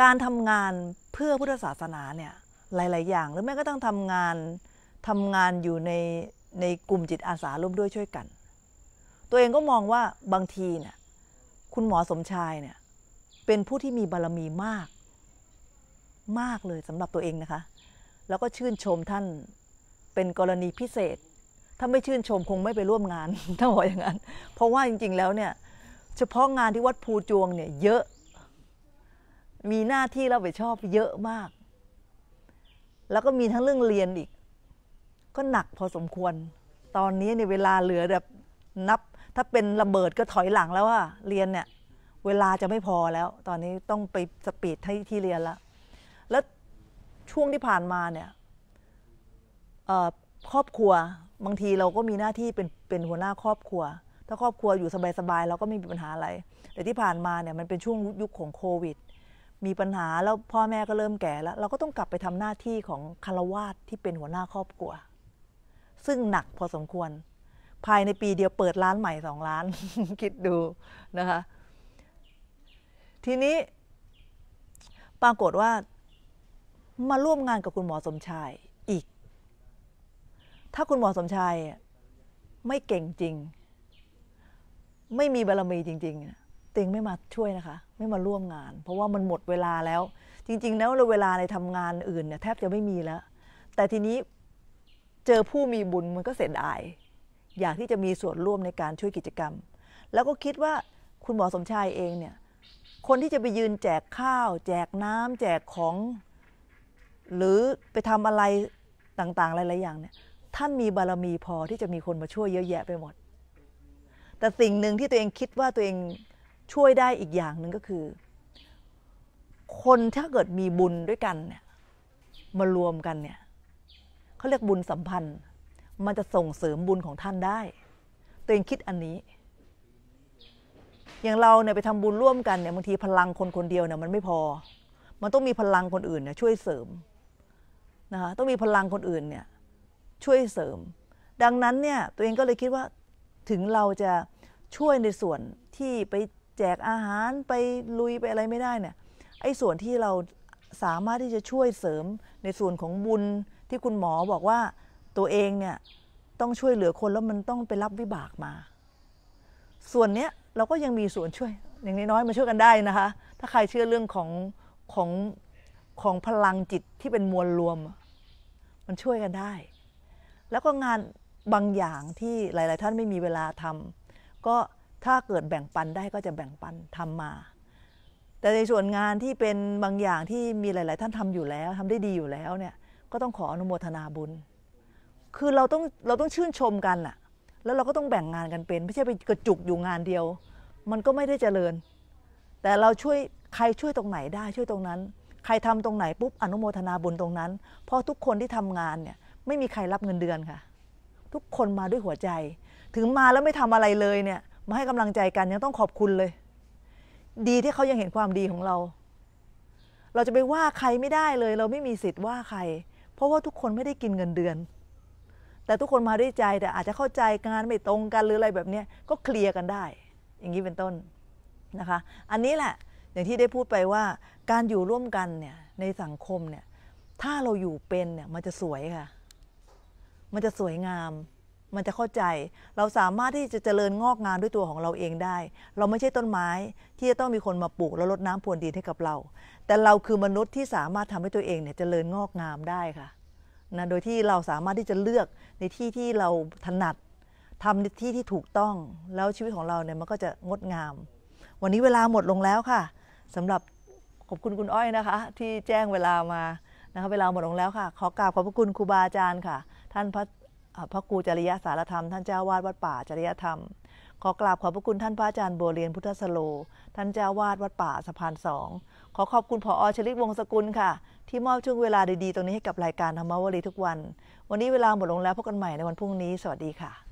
การทำงานเพื่อพุทธศาสนาเนี่ย หลาย ๆ อย่างหรือแม้ก็ต้องทำงานทำงานอยู่ในในกลุ่มจิตอาสาร่วมด้วยช่วยกัน ตัวเองก็มองว่าบางทีเนี่ยคุณหมอสมชายเนี่ย เป็นผู้ที่มีบารมีมาก มากเลยสำหรับตัวเองนะคะ แล้วก็ชื่นชมท่าน เป็นกรณีพิเศษ ถ้าไม่ชื่นชมคงไม่ไปร่วมงานถ้าบอกอย่างนั้น เพราะว่าจริงๆ แล้วเนี่ย เฉพาะงานที่วัดภูจวงเนี่ยเยอะ มีหน้าที่รับผิดชอบเยอะมาก แล้วก็มีทั้งเรื่องเรียนอีกก็หนักพอสมควร ตอนนี้เนี่ยเวลาเหลือแบบนับ ถ้าเป็นระเบิดก็ถอยหลังแล้วว่าเรียนเนี่ย เวลาจะไม่พอแล้ว ตอนนี้ต้องไปสปีดให้ที่เรียนละ แล้วช่วงที่ผ่านมาเนี่ย ครอบครัว บางทีเราก็มีหน้าที่เป็นเป็นหัวหน้าครอบครัว ถ้าครอบครัวอยู่สบายสบายเราก็ไม่มีปัญหาอะไร แต่ที่ผ่านมาเนี่ยมันเป็นช่วงยุคของโควิด มีปัญหาแล้วพ่อแม่ก็เริ่มแก่แล้ว เราก็ต้องกลับไปทำหน้าที่ของคารวาสที่เป็นหัวหน้าครอบครัวซึ่งหนักพอสมควร ภายในปีเดียวเปิดร้านใหม่สองร้าน คิดดูนะคะ ทีนี้ปรากฏว่า มาร่วมงานกับคุณหมอสมชายอีก ถ้าคุณหมอสมชายไม่เก่งจริง ไม่มีบารมีจริงๆติงไม่มาช่วยนะคะ ไม่มาร่วมงาน เพราะว่ามันหมดเวลาแล้ว จริง ๆ แล้วเวลาในทำงานอื่นเนี่ยแทบจะไม่มีแล้ว แต่ทีนี้เจอผู้มีบุญมันก็เสียดาย อยากที่จะมีส่วนร่วมในการช่วยกิจกรรม แล้วก็คิดว่าคุณหมอสมชายเองเนี่ยคนที่จะไปยืนแจกข้าว แจกน้ำ แจกของ หรือไปทำอะไรต่างๆหลายๆ อย่าง เนี่ยท่านมีบารมีพอที่จะมีคนมาช่วยเยอะแยะไปหมด แต่สิ่งหนึ่งที่ตัวเองคิดว่าตัวเองช่วยได้อีกอย่างหนึ่งก็คือ คนถ้าเกิดมีบุญด้วยกันเนี่ยมารวมกันเนี่ยเขาเรียกบุญสัมพันธ์ มันจะส่งเสริมบุญของท่านได้ ตัวเองคิดอันนี้ อย่างเราเนี่ยไปทำบุญร่วมกันเนี่ย บางทีพลังคนคนเดียวเนี่ยมันไม่พอ มันต้องมีพลังคนอื่นเนี่ยช่วยเสริมนะคะ ต้องมีพลังคนอื่นเนี่ยช่วยเสริม ดังนั้นเนี่ยตัวเองก็เลยคิดว่า ถึงเราจะช่วยในส่วนที่ไปแจกอาหารไปลุยไปอะไรไม่ได้เนี่ย ไอ้ส่วนที่เราสามารถที่จะช่วยเสริมในส่วนของบุญที่คุณหมอบอกว่าตัวเองเนี่ยต้องช่วยเหลือคนแล้วมันต้องไปรับวิบากมา ส่วนเนี้ย เราก็ยังมีส่วนช่วย อย่างน้อยๆมาช่วยกันได้นะคะถ้าใครเชื่อเรื่อง ของ ของของพลังจิตที่เป็นมวลรวม มันช่วยกันได้ แล้วก็งานบางอย่างที่หลายๆท่านไม่มีเวลาทำ ก็ถ้าเกิดแบ่งปันได้ก็จะแบ่งปันทำมา แต่ในส่วนงานที่เป็นบางอย่างที่มีหลาย ๆ ท่านทำอยู่แล้ว ทำได้ดีอยู่แล้วเนี่ยก็ต้องขออนุโมทนาบุญ คือเราต้องเราต้องชื่นชมกันอะแล้วเราก็ต้องแบ่งงานกันเป็น ไม่ใช่ไปกระจุกอยู่งานเดียว มันก็ไม่ได้เจริญ แต่เราช่วยใครช่วยตรงไหนได้ช่วยตรงนั้น ใครทำตรงไหนปุ๊บอนุโมทนาบุญตรงนั้น เพราะทุกคนที่ทำงานเนี่ยไม่มีใครรับเงินเดือนค่ะ ทุกคนมาด้วยหัวใจ ถึงมาแล้วไม่ทำอะไรเลยเนี่ยมาให้กำลังใจกันยังต้องขอบคุณเลย ดีที่เขายังเห็นความดีของเรา เราจะไปว่าใครไม่ได้เลย เราไม่มีสิทธิ์ว่าใครเพราะว่าทุกคนไม่ได้กินเงินเดือน แต่ทุกคนมาด้วยใจแต่อาจจะเข้าใจงานไม่ตรงกันหรืออะไรแบบนี้ก็เคลียร์กันได้ อย่างนี้เป็นต้นนะคะ อันนี้แหละ อย่างที่ได้พูดไปว่า การอยู่ร่วมกันเนี่ยในสังคมเนี่ย ถ้าเราอยู่เป็นเนี่ยมันจะสวยค่ะ มันจะสวยงาม มันจะเข้าใจ เราสามารถที่จะเจริญงอกงามด้วยตัวของเราเองได้ เราไม่ใช่ต้นไม้ ที่จะต้องมีคนมาปลูกแล้วรดน้ำพรวนดินให้กับเราแต่เราคือมนุษย์ที่สามารถทำให้ตัวเองเนี่ยจเจริญงอกงามได้ค่ะนะ โดยที่เราสามารถที่จะเลือกในที่ที่เราถนัดทำในที่ที่ถูกต้องแล้วชีวิตของเราเนี่ยมันก็จะงดงาม วันนี้เวลาหมดลงแล้วค่ะสำหรับขอบคุณคุณอ้อยนะคะ ที่แจ้งเวลามานะคะเวลาหมดลงแล้วค่ะ ขอกราบขอบพระคุณครูบาอาจารย์ค่ะ ท่านพระพระครูจริยสารธรรม ท่านเจ้าวาดวัดป่าจริยธรรม ขอกราบขอบพระคุณ ท่านพระอาจารย์บัวเรียนพุทธสโล ท่านเจ้าวาดวัดป่าสะพานสองขอขอบคุณผออชลิตวงศกุลค่ะ ที่มอบช่วงเวลาดีๆ ตรงนี้ให้กับรายการธรรมวรีทุกวัน วันนี้เวลาหมดลงแล้วพบกันใหม่ในวันพรุ่งนี้ สวัสดีค่ะ